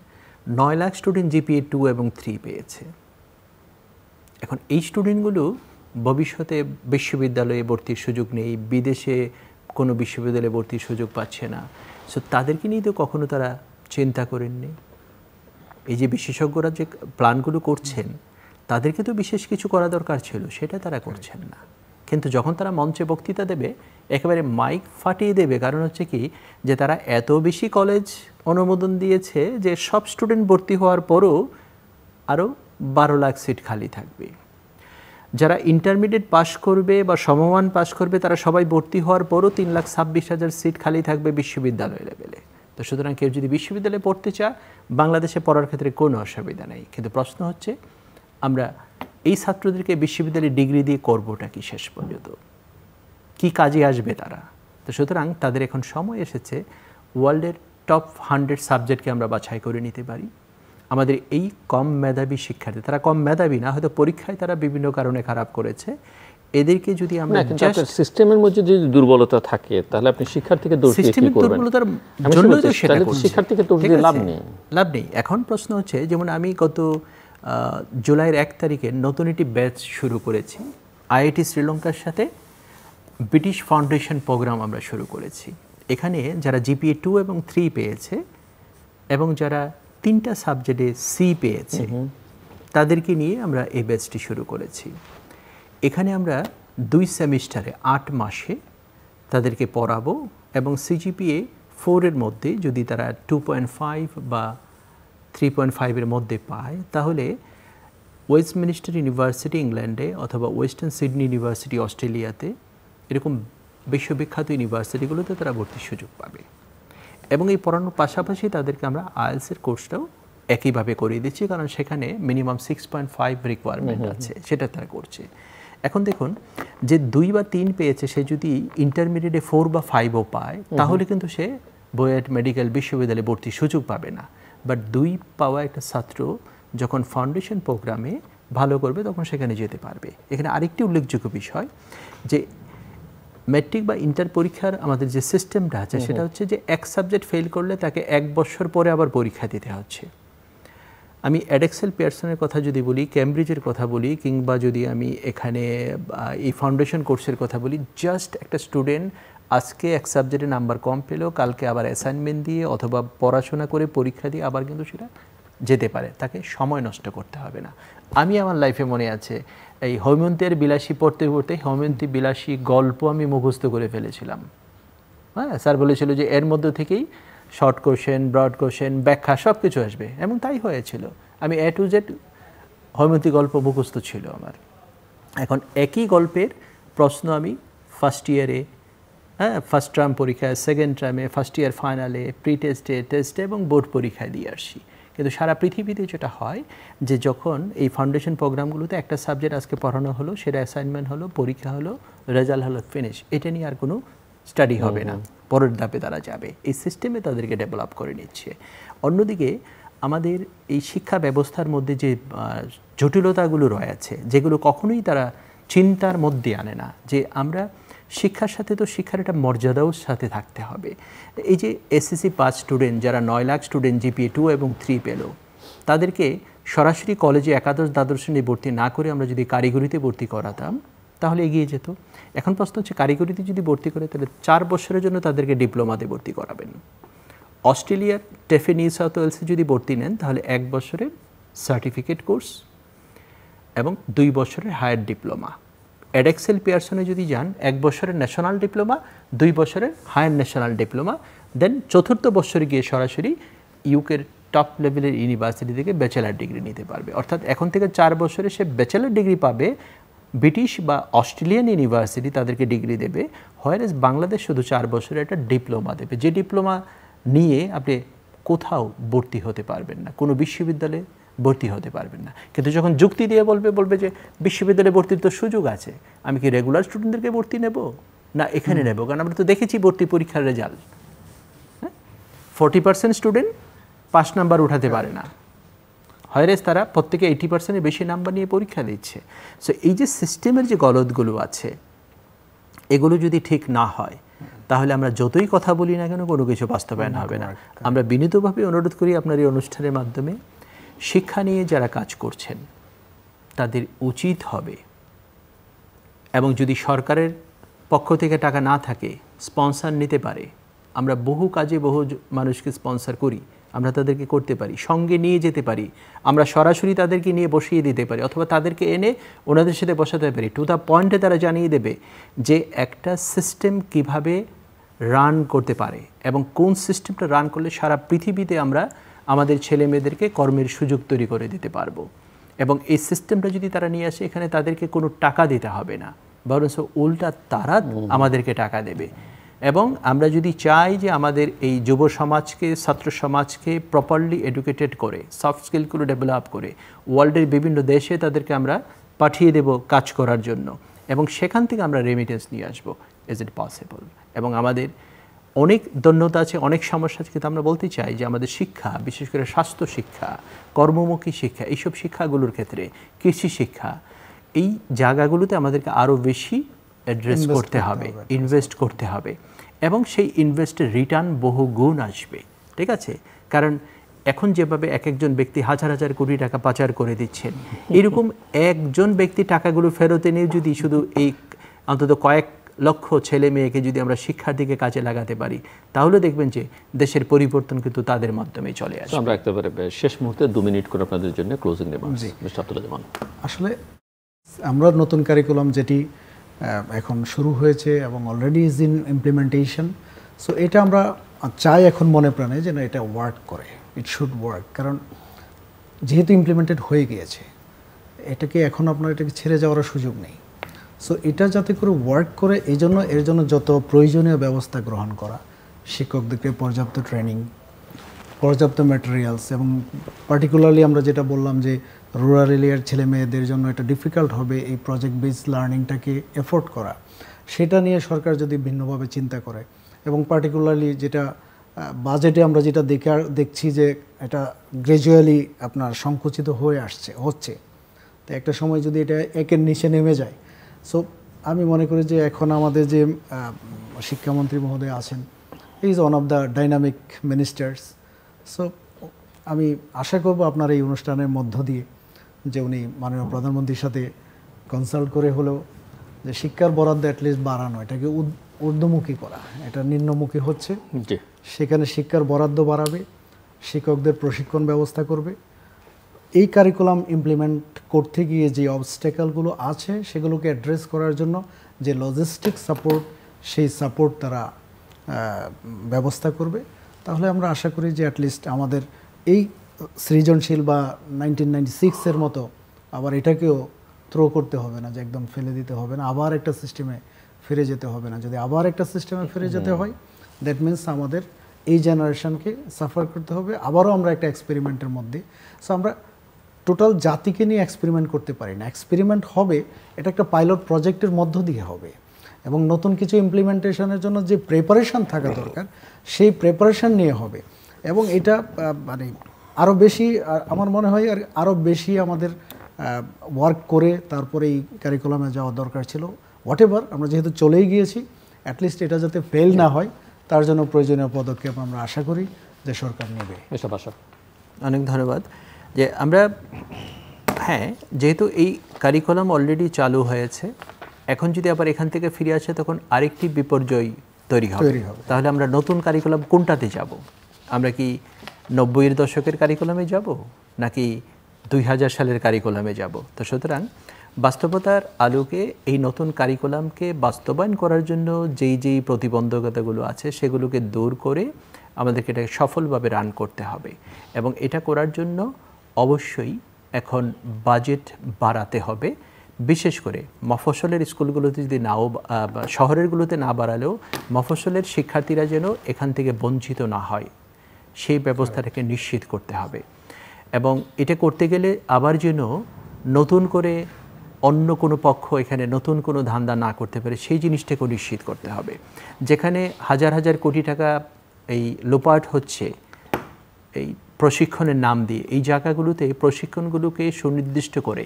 নয় লাখ স্টুডেন্ট জিপিএ টু এবং থ্রি পেয়েছে এখন এই স্টুডেন্টগুলো ভবিষ্যতে বিশ্ববিদ্যালয়ে ভর্তির সুযোগ নেই বিদেশে কোনো বিশ্ববিদ্যালয়ে ভর্তির সুযোগ পাচ্ছে না সো তাদেরকে নিয়ে তো কখনো তারা চিন্তা করেননি এই যে বিশেষজ্ঞরা যে প্ল্যানগুলো করছেন তাদেরকে তো বিশেষ কিছু করা দরকার ছিল সেটা তারা করছেন না কিন্তু যখন তারা মঞ্চে বক্তৃতা দেবে একেবারে মাইক ফাটিয়ে দেবে কারণ হচ্ছে কি যে তারা এত বেশি কলেজ অনুমোদন দিয়েছে যে সব স্টুডেন্ট ভর্তি হওয়ার পরও আরও বারো লাখ সিট খালি থাকবে যারা ইন্টারমিডিয়েট পাশ করবে বা সমমান পাশ করবে তারা সবাই ভর্তি হওয়ার পরও তিন লাখ ছাব্বিশ হাজার সিট খালি থাকবে বিশ্ববিদ্যালয় লেভেলে তো সুতরাং কেউ যদি বিশ্ববিদ্যালয়ে পড়তে চায় বাংলাদেশে পড়ার ক্ষেত্রে কোনো অসুবিধা নেই কিন্তু প্রশ্ন হচ্ছে আমরা এই ছাত্রদেরকে বিশ্ববিদ্যালয়ে ডিগ্রি দিয়ে করবোটা কি শেষ পর্যন্ত কি কাজে আসবে তারা তো সুতরাং তাদের এখন সময় এসেছে ওয়ার্ল্ডের টপ হান্ড্রেড সাবজেক্টকে আমরা বাছাই করে নিতে পারি আমাদের এই কম মেধাবী শিক্ষার্থী তারা কম মেধাবী না হয়তো পরীক্ষায় তারা বিভিন্ন কারণে খারাপ করেছে এদেরকে যদি আমরা সিস্টেমের মধ্যে যদি দুর্বলতা থাকে তাহলে আপনি শিক্ষার্থীকে দোষ দিয়ে কি করবেন দুর্বলতার জন্য তো সেটা শিক্ষার্থীকে দোষ দিয়ে লাভ নেই লাভ নেই এখন প্রশ্ন হচ্ছে যেমন আমি গত জুলাইয়ের এক তারিখে নতুন একটি ব্যাচ শুরু করেছি আইআইটি শ্রীলঙ্কার সাথে ব্রিটিশ ফাউন্ডেশন প্রোগ্রাম আমরা শুরু করেছি এখানে যারা জিপিএ টু এবং থ্রি পেয়েছে এবং যারা তিনটা সাবজেক্টে সি পেয়েছে তাদেরকে নিয়ে আমরা এই ব্যাচটি শুরু করেছি এখানে আমরা দুই সেমিস্টারে আট মাসে তাদেরকে পড়াবো এবং সিজিপিএ ফোরের মধ্যে যদি তারা টু পয়েন্ট ফাইভ বা থ্রি পয়েন্ট ফাইভের মধ্যে পায় তাহলে ওয়েস্টমিনিস্টার ইউনিভার্সিটি ইংল্যান্ডে অথবা ওয়েস্টার্ন সিডনি ইউনিভার্সিটি অস্ট্রেলিয়াতে এরকম বিশ্ববিখ্যাত ইউনিভার্সিটিগুলোতে তারা ভর্তির সুযোগ পাবে এবং এই পড়ানোর পাশাপাশি তাদেরকে আমরা আইএলসের কোর্সটাও একইভাবে করিয়ে দিচ্ছি কারণ সেখানে minimum six point five requirement আছে সেটা তারা করছে এখন দেখুন যে দুই বা তিন পেয়েছে সে যদি ইন্টারমিডিয়েটে ফোর বা ফাইভও পায় তাহলে কিন্তু সে বয়েট মেডিকেল বিশ্ববিদ্যালয়ে ভর্তির সুযোগ পাবে না বাট দুই পাওয়া একটা ছাত্র যখন ফাউন্ডেশন প্রোগ্রামে ভালো করবে তখন সেখানে যেতে পারবে এখানে আরেকটি উল্লেখযোগ্য বিষয় যে ম্যাট্রিক বা ইন্টার পরীক্ষার আমাদের যে সিস্টেমটা আছে সেটা হচ্ছে যে এক সাবজেক্ট ফেল করলে তাকে এক বছর পরে আবার পরীক্ষা দিতে হচ্ছে আমি অ্যাডেক্সেল পিয়ারসনের কথা যদি বলি ক্যামব্রিজের কথা বলি কিংবা যদি আমি এখানে এই ফাউন্ডেশন কোর্সের কথা বলি জাস্ট একটা স্টুডেন্ট আজকে এক সাবজেক্টে নাম্বার কম পেলেও কালকে আবার অ্যাসাইনমেন্ট দিয়ে অথবা পড়াশোনা করে পরীক্ষা দিয়ে আবার কিন্তু সেটা যেতে পারে তাকে সময় নষ্ট করতে হবে না আমি আমার লাইফে মনে আছে এই হৈমন্তের বিলাসী পড়তে পড়তে হৈমন্তী বিলাসী গল্প আমি মুখস্থ করে ফেলেছিলাম হ্যাঁ স্যার বলেছিল যে এর মধ্যে থেকেই শর্ট কোশ্চেন ব্রড কোশ্চেন ব্যাখ্যা সব কিছু আসবে এবং তাই হয়েছিল আমি এ টু জেড হৈমন্তী গল্প মুখস্থ ছিল আমার এখন একই গল্পের প্রশ্ন আমি ফার্স্ট ইয়ারে হ্যাঁ ফার্স্ট টার্ম পরীক্ষায় সেকেন্ড টার্মে ফার্স্ট ইয়ার ফাইনালে প্রি টেস্টে টেস্টে এবং বোর্ড পরীক্ষায় দিয়ে আসি কিন্তু সারা পৃথিবীতে যেটা হয় যে যখন এই ফাউন্ডেশন প্রোগ্রামগুলোতে একটা সাবজেক্ট আজকে পড়ানো হলো সেটা অ্যাসাইনমেন্ট হলো পরীক্ষা হলো রেজাল্ট হলো ফিনিশ এটা নিয়ে আর কোনো স্টাডি হবে না পরের ধাপে তারা যাবে এই সিস্টেমে তাদেরকে ডেভেলপ করে নিচ্ছে অন্যদিকে আমাদের এই শিক্ষা ব্যবস্থার মধ্যে যে জটিলতাগুলো রয়েছে যেগুলো কখনোই তারা চিন্তার মধ্যে আনে না যে আমরা শিক্ষার সাথে তো শিক্ষার একটা মর্যাদাও সাথে থাকতে হবে এই যে এসএসসি পাঁচ স্টুডেন্ট যারা নয় লাখ স্টুডেন্ট জিপিএ টু এবং থ্রি পেল তাদেরকে সরাসরি কলেজে একাদশ দ্বাদশ শ্রেণী ভর্তি না করে আমরা যদি কারিগরিতে ভর্তি করাতাম তাহলে এগিয়ে যেত এখন প্রশ্ন হচ্ছে কারিগরিতে যদি ভর্তি করে তাহলে চার বছরের জন্য তাদেরকে ডিপ্লোমাতে ভর্তি করাবেন অস্ট্রেলিয়ার টেফে নিউ সাউথ ওয়েলসে যদি ভর্তি নেন তাহলে এক বছরের সার্টিফিকেট কোর্স এবং দুই বছরের হায়ার ডিপ্লোমা এডেক্সেল পিয়ারসনে যদি যান এক বছরের ন্যাশনাল ডিপ্লোমা দুই বছরের হায়ার ন্যাশনাল ডিপ্লোমা দেন চতুর্থ বছরে গিয়ে সরাসরি ইউকের টপ লেভেলের ইউনিভার্সিটি থেকে ব্যাচেলার ডিগ্রি নিতে পারবে অর্থাৎ এখন থেকে চার বছরে সে ব্যাচেলার ডিগ্রি পাবে ব্রিটিশ বা অস্ট্রেলিয়ান ইউনিভার্সিটি তাদেরকে ডিগ্রি দেবে হোয়ারেস বাংলাদেশ শুধু চার বছরে একটা ডিপ্লোমা দেবে যে ডিপ্লোমা নিয়ে আপনি কোথাও ভর্তি হতে পারবেন না কোনো বিশ্ববিদ্যালয়ে ভর্তি হতে পারবেন না কিন্তু যখন যুক্তি দিয়ে বলবে বলবে যে বিশ্ববিদ্যালয়ে ভর্তির তো সুযোগ আছে আমি কি রেগুলার স্টুডেন্টদেরকে ভর্তি নেব না এখানে নেব কারণ আমরা তো দেখেছি ভর্তি পরীক্ষার রেজাল্ট হ্যাঁ ফোর্টি পার্সেন্ট স্টুডেন্ট পাঁচ নাম্বার উঠাতে পারে না হয়রেজ তারা প্রত্যেকে এইটি পার্সেন্টের বেশি নাম্বার নিয়ে পরীক্ষা দিচ্ছে সো এই যে সিস্টেমের যে গলতগুলো আছে এগুলো যদি ঠিক না হয় তাহলে আমরা যতই কথা বলি না কেন কোনো কিছু বাস্তবায়ন হবে না আমরা বিনীতভাবে অনুরোধ করি আপনার এই অনুষ্ঠানের মাধ্যমে শিক্ষা নিয়ে যারা কাজ করছেন তাদের উচিত হবে এবং যদি সরকারের পক্ষ থেকে টাকা না থাকে স্পন্সার নিতে পারে আমরা বহু কাজে বহু মানুষকে স্পন্সার করি আমরা তাদেরকে করতে পারি সঙ্গে নিয়ে যেতে পারি আমরা সরাসরি তাদেরকে নিয়ে বসিয়ে দিতে পারি অথবা তাদেরকে এনে ওনাদের সাথে বসাতে পারি টু দ্য পয়েন্টে তারা জানিয়ে দেবে যে একটা সিস্টেম কিভাবে রান করতে পারে এবং কোন সিস্টেমটা রান করলে সারা পৃথিবীতে আমরা আমাদের ছেলে মেয়েদেরকে কর্মের সুযোগ তৈরি করে দিতে পারবো এবং এই সিস্টেমটা যদি তারা নিয়ে আসে এখানে তাদেরকে কোনো টাকা দিতে হবে না বরঞ্চ উল্টা তারা আমাদেরকে টাকা দেবে এবং আমরা যদি চাই যে আমাদের এই যুব সমাজকে ছাত্র সমাজকে প্রপারলি এডুকেটেড করে সফট স্কিলগুলো ডেভেলপ করে ওয়ার্ল্ডের বিভিন্ন দেশে তাদেরকে আমরা পাঠিয়ে দেব কাজ করার জন্য এবং সেখান থেকে আমরা রেমিটেন্স নিয়ে আসবো ইজ ইট পসিবল এবং আমাদের অনেক দন্যতা আছে অনেক সমস্যা আছে কিন্তু আমরা বলতে চাই যে আমাদের শিক্ষা বিশেষ করে স্বাস্থ্য শিক্ষা কর্মমুখী শিক্ষা এইসব শিক্ষাগুলোর ক্ষেত্রে কৃষি শিক্ষা এই জায়গাগুলোতে আমাদেরকে আরও বেশি অ্যাড্রেস করতে হবে ইনভেস্ট করতে হবে এবং সেই ইনভেস্টের রিটার্ন বহু গুণ আসবে ঠিক আছে কারণ এখন যেভাবে এক একজন ব্যক্তি হাজার হাজার কোটি টাকা পাচার করে দিচ্ছেন এরকম একজন ব্যক্তি টাকাগুলো ফেরত নিয়ে যদি শুধু এই অন্তত কয়েক লক্ষ ছেলে মেয়েকে যদি আমরা শিক্ষার দিকে কাজে লাগাতে পারি তাহলে দেখবেন যে দেশের পরিবর্তন কিন্তু তাদের মাধ্যমে চলে আসে আমরা একেবারে শেষ মুহূর্তে দু মিনিট করে আপনাদের জন্য ক্লোজিং রিমার্কস আসলে আমরা নতুন কারিকুলাম যেটি এখন শুরু হয়েছে এবং already is in implementation so এটা আমরা চাই এখন মনে প্রাণে যেন এটা ওয়ার্ক করে ইট শুড ওয়ার্ক কারণ যেহেতু ইমপ্লিমেন্টেড হয়ে গিয়েছে এটাকে এখন আপনার এটাকে ছেড়ে যাওয়ার সুযোগ নেই সো এটা যাতে করে ওয়ার্ক করে এই জন্য এর জন্য যত প্রয়োজনীয় ব্যবস্থা গ্রহণ করা শিক্ষকদেরকে পর্যাপ্ত ট্রেনিং পর্যাপ্ত ম্যাটেরিয়ালস এবং পার্টিকুলারলি আমরা যেটা বললাম যে রুরাল এরিয়ার ছেলে মেয়েদের জন্য এটা ডিফিকাল্ট হবে এই প্রজেক্ট বেস লার্নিংটাকে এফোর্ড করা সেটা নিয়ে সরকার যদি ভিন্নভাবে চিন্তা করে এবং পার্টিকুলারলি যেটা বাজেটে আমরা যেটা দেখে দেখছি যে এটা গ্র্যাজুয়ালি আপনার সংকুচিত হয়ে আসছে হচ্ছে তো একটা সময় যদি এটা একের নিচে নেমে যায় সো আমি মনে করি যে এখন আমাদের যে শিক্ষামন্ত্রী মহোদয় আছেন is one of the dynamic ministers so আমি আশা করব আপনার এই অনুষ্ঠানের মধ্য দিয়ে যে উনি মাননীয় প্রধানমন্ত্রীর সাথে কনসাল্ট করে হলেও যে শিক্ষার বরাদ্দ অ্যাটলিস্ট বাড়ানো এটাকে ঊর্ধ্বমুখী করা এটা নিম্নমুখী হচ্ছে সেখানে শিক্ষার বরাদ্দ বাড়াবে শিক্ষকদের প্রশিক্ষণ ব্যবস্থা করবে এই কারিকুলাম ইমপ্লিমেন্ট করতে গিয়ে যে অবস্টেকালগুলো আছে সেগুলোকে অ্যাড্রেস করার জন্য যে লজিস্টিক সাপোর্ট সেই সাপোর্ট তারা ব্যবস্থা করবে তাহলে আমরা আশা করি যে অ্যাটলিস্ট আমাদের এই সৃজনশীল বা নাইনটিন নাইনটি সিক্সের মতো আবার এটাকেও থ্রো করতে হবে না যে একদম ফেলে দিতে হবে না আবার একটা সিস্টেমে ফিরে যেতে হবে না যদি আবার একটা সিস্টেমে ফিরে যেতে হয় দ্যাট মিন্স আমাদের এই জেনারেশনকে সাফার করতে হবে আবারও আমরা একটা এক্সপেরিমেন্টের মধ্যে সো আমরা টোটাল জাতিকে নিয়ে এক্সপেরিমেন্ট করতে পারি না এক্সপেরিমেন্ট হবে এটা একটা পাইলট প্রজেক্টের মধ্য দিয়ে হবে এবং নতুন কিছু ইমপ্লিমেন্টেশনের জন্য যে প্রেপারেশন থাকা দরকার সেই প্রেপারেশন নিয়ে হবে এবং এটা মানে আরও বেশি আমার মনে হয় আর আরও বেশি আমাদের ওয়ার্ক করে তারপরে এই কারিকুলামে যাওয়া দরকার ছিল হোয়াট এভার আমরা যেহেতু চলেই গিয়েছি অ্যাটলিস্ট এটা যাতে ফেল না হয় তার জন্য প্রয়োজনীয় পদক্ষেপ আমরা আশা করি যে সরকার নেবে এসব আশা অনেক ধন্যবাদ যে আমরা হ্যাঁ যেহেতু এই কারিকুলাম অলরেডি চালু হয়েছে এখন যদি আবার এখান থেকে ফিরে আসে তখন আরেকটি বিপর্যয় তৈরি হবে তাহলে আমরা নতুন কারিকুলাম কোনটাতে যাব আমরা কি নব্বইয়ের দশকের কারিকুলামে যাব নাকি দুই হাজার সালের কারিকুলামে যাব তো সুতরাং বাস্তবতার আলোকে এই নতুন কারিকুলামকে বাস্তবায়ন করার জন্য যেই যেই প্রতিবন্ধকতাগুলো আছে সেগুলোকে দূর করে আমাদেরকে এটাকে সফলভাবে রান করতে হবে এবং এটা করার জন্য অবশ্যই এখন বাজেট বাড়াতে হবে বিশেষ করে মফসলের স্কুলগুলোতে যদি নাও শহরেরগুলোতে না বাড়ালেও মফসলের শিক্ষার্থীরা যেন এখান থেকে বঞ্চিত না হয় সেই ব্যবস্থাটাকে নিশ্চিত করতে হবে এবং এটা করতে গেলে আবার যেন নতুন করে অন্য কোনো পক্ষ এখানে নতুন কোনো ধান্দা না করতে পারে সেই জিনিসটাকে নিশ্চিত করতে হবে যেখানে হাজার হাজার কোটি টাকা এই লোপাট হচ্ছে এই প্রশিক্ষণের নাম দিয়ে এই জায়গাগুলোতে প্রশিক্ষণগুলোকে সুনির্দিষ্ট করে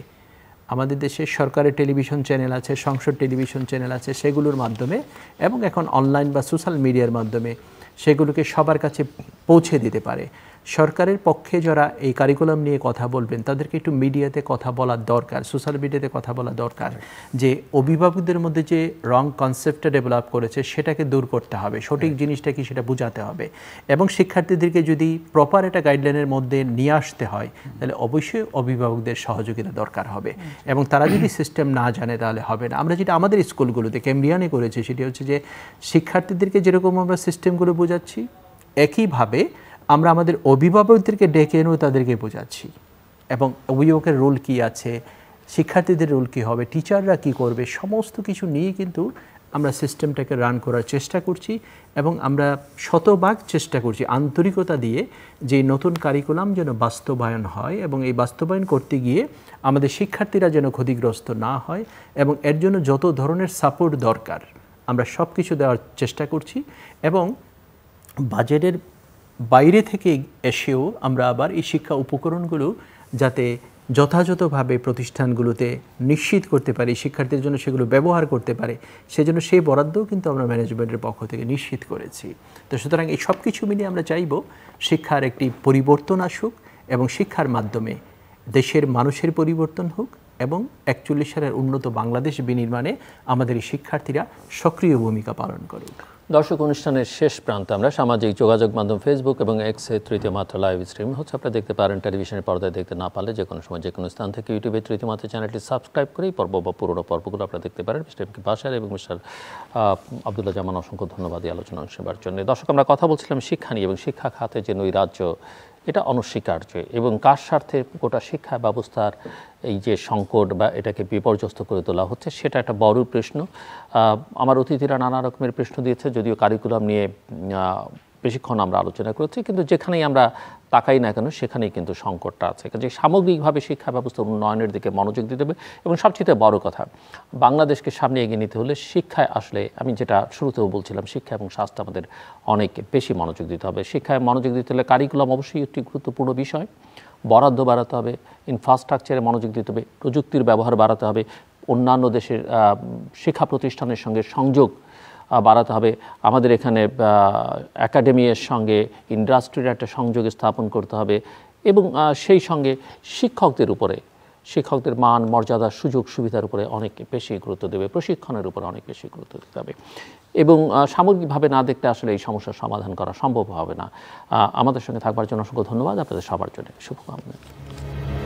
আমাদের দেশে সরকারের টেলিভিশন চ্যানেল আছে সংসদ টেলিভিশন চ্যানেল আছে সেগুলোর মাধ্যমে এবং এখন অনলাইন বা সোশ্যাল মিডিয়ার মাধ্যমে সেগুলোকে সবার কাছে পৌঁছে দিতে পারে সরকারের পক্ষে যারা এই কারিকুলাম নিয়ে কথা বলবেন তাদেরকে একটু মিডিয়াতে কথা বলার দরকার সোশ্যাল মিডিয়াতে কথা বলা দরকার যে অভিভাবকদের মধ্যে যে রং কনসেপ্টটা ডেভেলপ করেছে সেটাকে দূর করতে হবে সঠিক জিনিসটা কি সেটা বোঝাতে হবে এবং শিক্ষার্থীদেরকে যদি প্রপার একটা গাইডলাইনের মধ্যে নিয়ে আসতে হয় তাহলে অবশ্যই অভিভাবকদের সহযোগিতা দরকার হবে এবং তারা যদি সিস্টেম না জানে তাহলে হবে না আমরা যেটা আমাদের স্কুলগুলোতে ক্যাম্বিয়ানে করেছি সেটি হচ্ছে যে শিক্ষার্থীদেরকে যেরকম আমরা সিস্টেমগুলো বোঝাচ্ছি একইভাবে আমরা আমাদের অভিভাবকদেরকে ডেকে এনেও তাদেরকে বোঝাচ্ছি এবং অভিভাবকের রোল কি আছে শিক্ষার্থীদের রোল কী হবে টিচাররা কি করবে সমস্ত কিছু নিয়ে কিন্তু আমরা সিস্টেমটাকে রান করার চেষ্টা করছি এবং আমরা শতভাগ চেষ্টা করছি আন্তরিকতা দিয়ে যে নতুন কারিকুলাম যেন বাস্তবায়ন হয় এবং এই বাস্তবায়ন করতে গিয়ে আমাদের শিক্ষার্থীরা যেন ক্ষতিগ্রস্ত না হয় এবং এর জন্য যত ধরনের সাপোর্ট দরকার আমরা সব কিছু দেওয়ার চেষ্টা করছি এবং বাজেটের বাইরে থেকে এসেও আমরা আবার এই শিক্ষা উপকরণগুলো যাতে যথাযথভাবে প্রতিষ্ঠানগুলোতে নিশ্চিত করতে পারি শিক্ষার্থীর জন্য সেগুলো ব্যবহার করতে পারে সেজন্য সেই বরাদ্দও কিন্তু আমরা ম্যানেজমেন্টের পক্ষ থেকে নিশ্চিত করেছি তো সুতরাং এই সব কিছু মিলিয়ে আমরা চাইব শিক্ষার একটি পরিবর্তন আসুক এবং শিক্ষার মাধ্যমে দেশের মানুষের পরিবর্তন হোক এবং একচল্লিশ সালের উন্নত বাংলাদেশ বিনির্মাণে আমাদের এই শিক্ষার্থীরা সক্রিয় ভূমিকা পালন করুক দর্শক অনুষ্ঠানের শেষ প্রান্তে আমরা সামাজিক যোগাযোগ মাধ্যম ফেসবুক এবং এক্সে তৃতীয় মাত্রা লাইভ স্ট্রিম হচ্ছে আপনারা দেখতে পারেন টেলিভিশনের পর্দায় দেখতে না পারলে যে কোনো সময় যে কোনো স্থান থেকে ইউটিউবে তৃতীয় মাত্রা চ্যানেলটি সাবস্ক্রাইব করে এই পর্ব বা পুরোনো পর্বগুলো আপনারা দেখতে পারেন মিস্টার এমকে বাসার এবং মিস্টার আবদুল্লাহ জামান অসংখ্য ধন্যবাদ এই আলোচনা অংশ নেবার জন্য দর্শক আমরা কথা বলছিলাম শিক্ষা নিয়ে এবং শিক্ষা খাতে যে নৈরাজ্য এটা অনস্বীকার্য এবং কার স্বার্থে গোটা শিক্ষা ব্যবস্থার এই যে সংকট বা এটাকে বিপর্যস্ত করে তোলা হচ্ছে সেটা একটা বড় প্রশ্ন আমার অতিথিরা নানা রকমের প্রশ্ন দিয়েছে যদিও কারিকুলাম নিয়ে বেশিক্ষণ আমরা আলোচনা করেছি কিন্তু যেখানেই আমরা তাকাই না কেন সেখানেই কিন্তু সংকটটা আছে যে সামগ্রিকভাবে শিক্ষা ব্যবস্থার উন্নয়নের দিকে মনোযোগ দিতে হবে এবং সবচেয়ে বড় কথা বাংলাদেশকে সামনে এগিয়ে নিতে হলে শিক্ষায় আসলে আমি যেটা শুরুতেও বলছিলাম শিক্ষা এবং স্বাস্থ্য আমাদের অনেক বেশি মনোযোগ দিতে হবে শিক্ষায় মনোযোগ দিতে হলে কারিকুলাম অবশ্যই একটি গুরুত্বপূর্ণ বিষয় বরাদ্দ বাড়াতে হবে ইনফ্রাস্ট্রাকচারে মনোযোগ দিতে হবে প্রযুক্তির ব্যবহার বাড়াতে হবে অন্যান্য দেশের শিক্ষা প্রতিষ্ঠানের সঙ্গে সংযোগ বাড়াতে হবে আমাদের এখানে একাডেমির সঙ্গে ইন্ডাস্ট্রির একটা সংযোগ স্থাপন করতে হবে এবং সেই সঙ্গে শিক্ষকদের উপরে শিক্ষকদের মান মর্যাদা সুযোগ সুবিধার উপরে অনেক বেশি গুরুত্ব দেবে প্রশিক্ষণের উপরে অনেক বেশি গুরুত্ব দিতে হবে এবং সামগ্রিকভাবে না দেখতে আসলে এই সমস্যার সমাধান করা সম্ভব হবে না আমাদের সঙ্গে থাকবার জন্য অসংখ্য ধন্যবাদ আপনাদের সবার জন্য শুভকামনা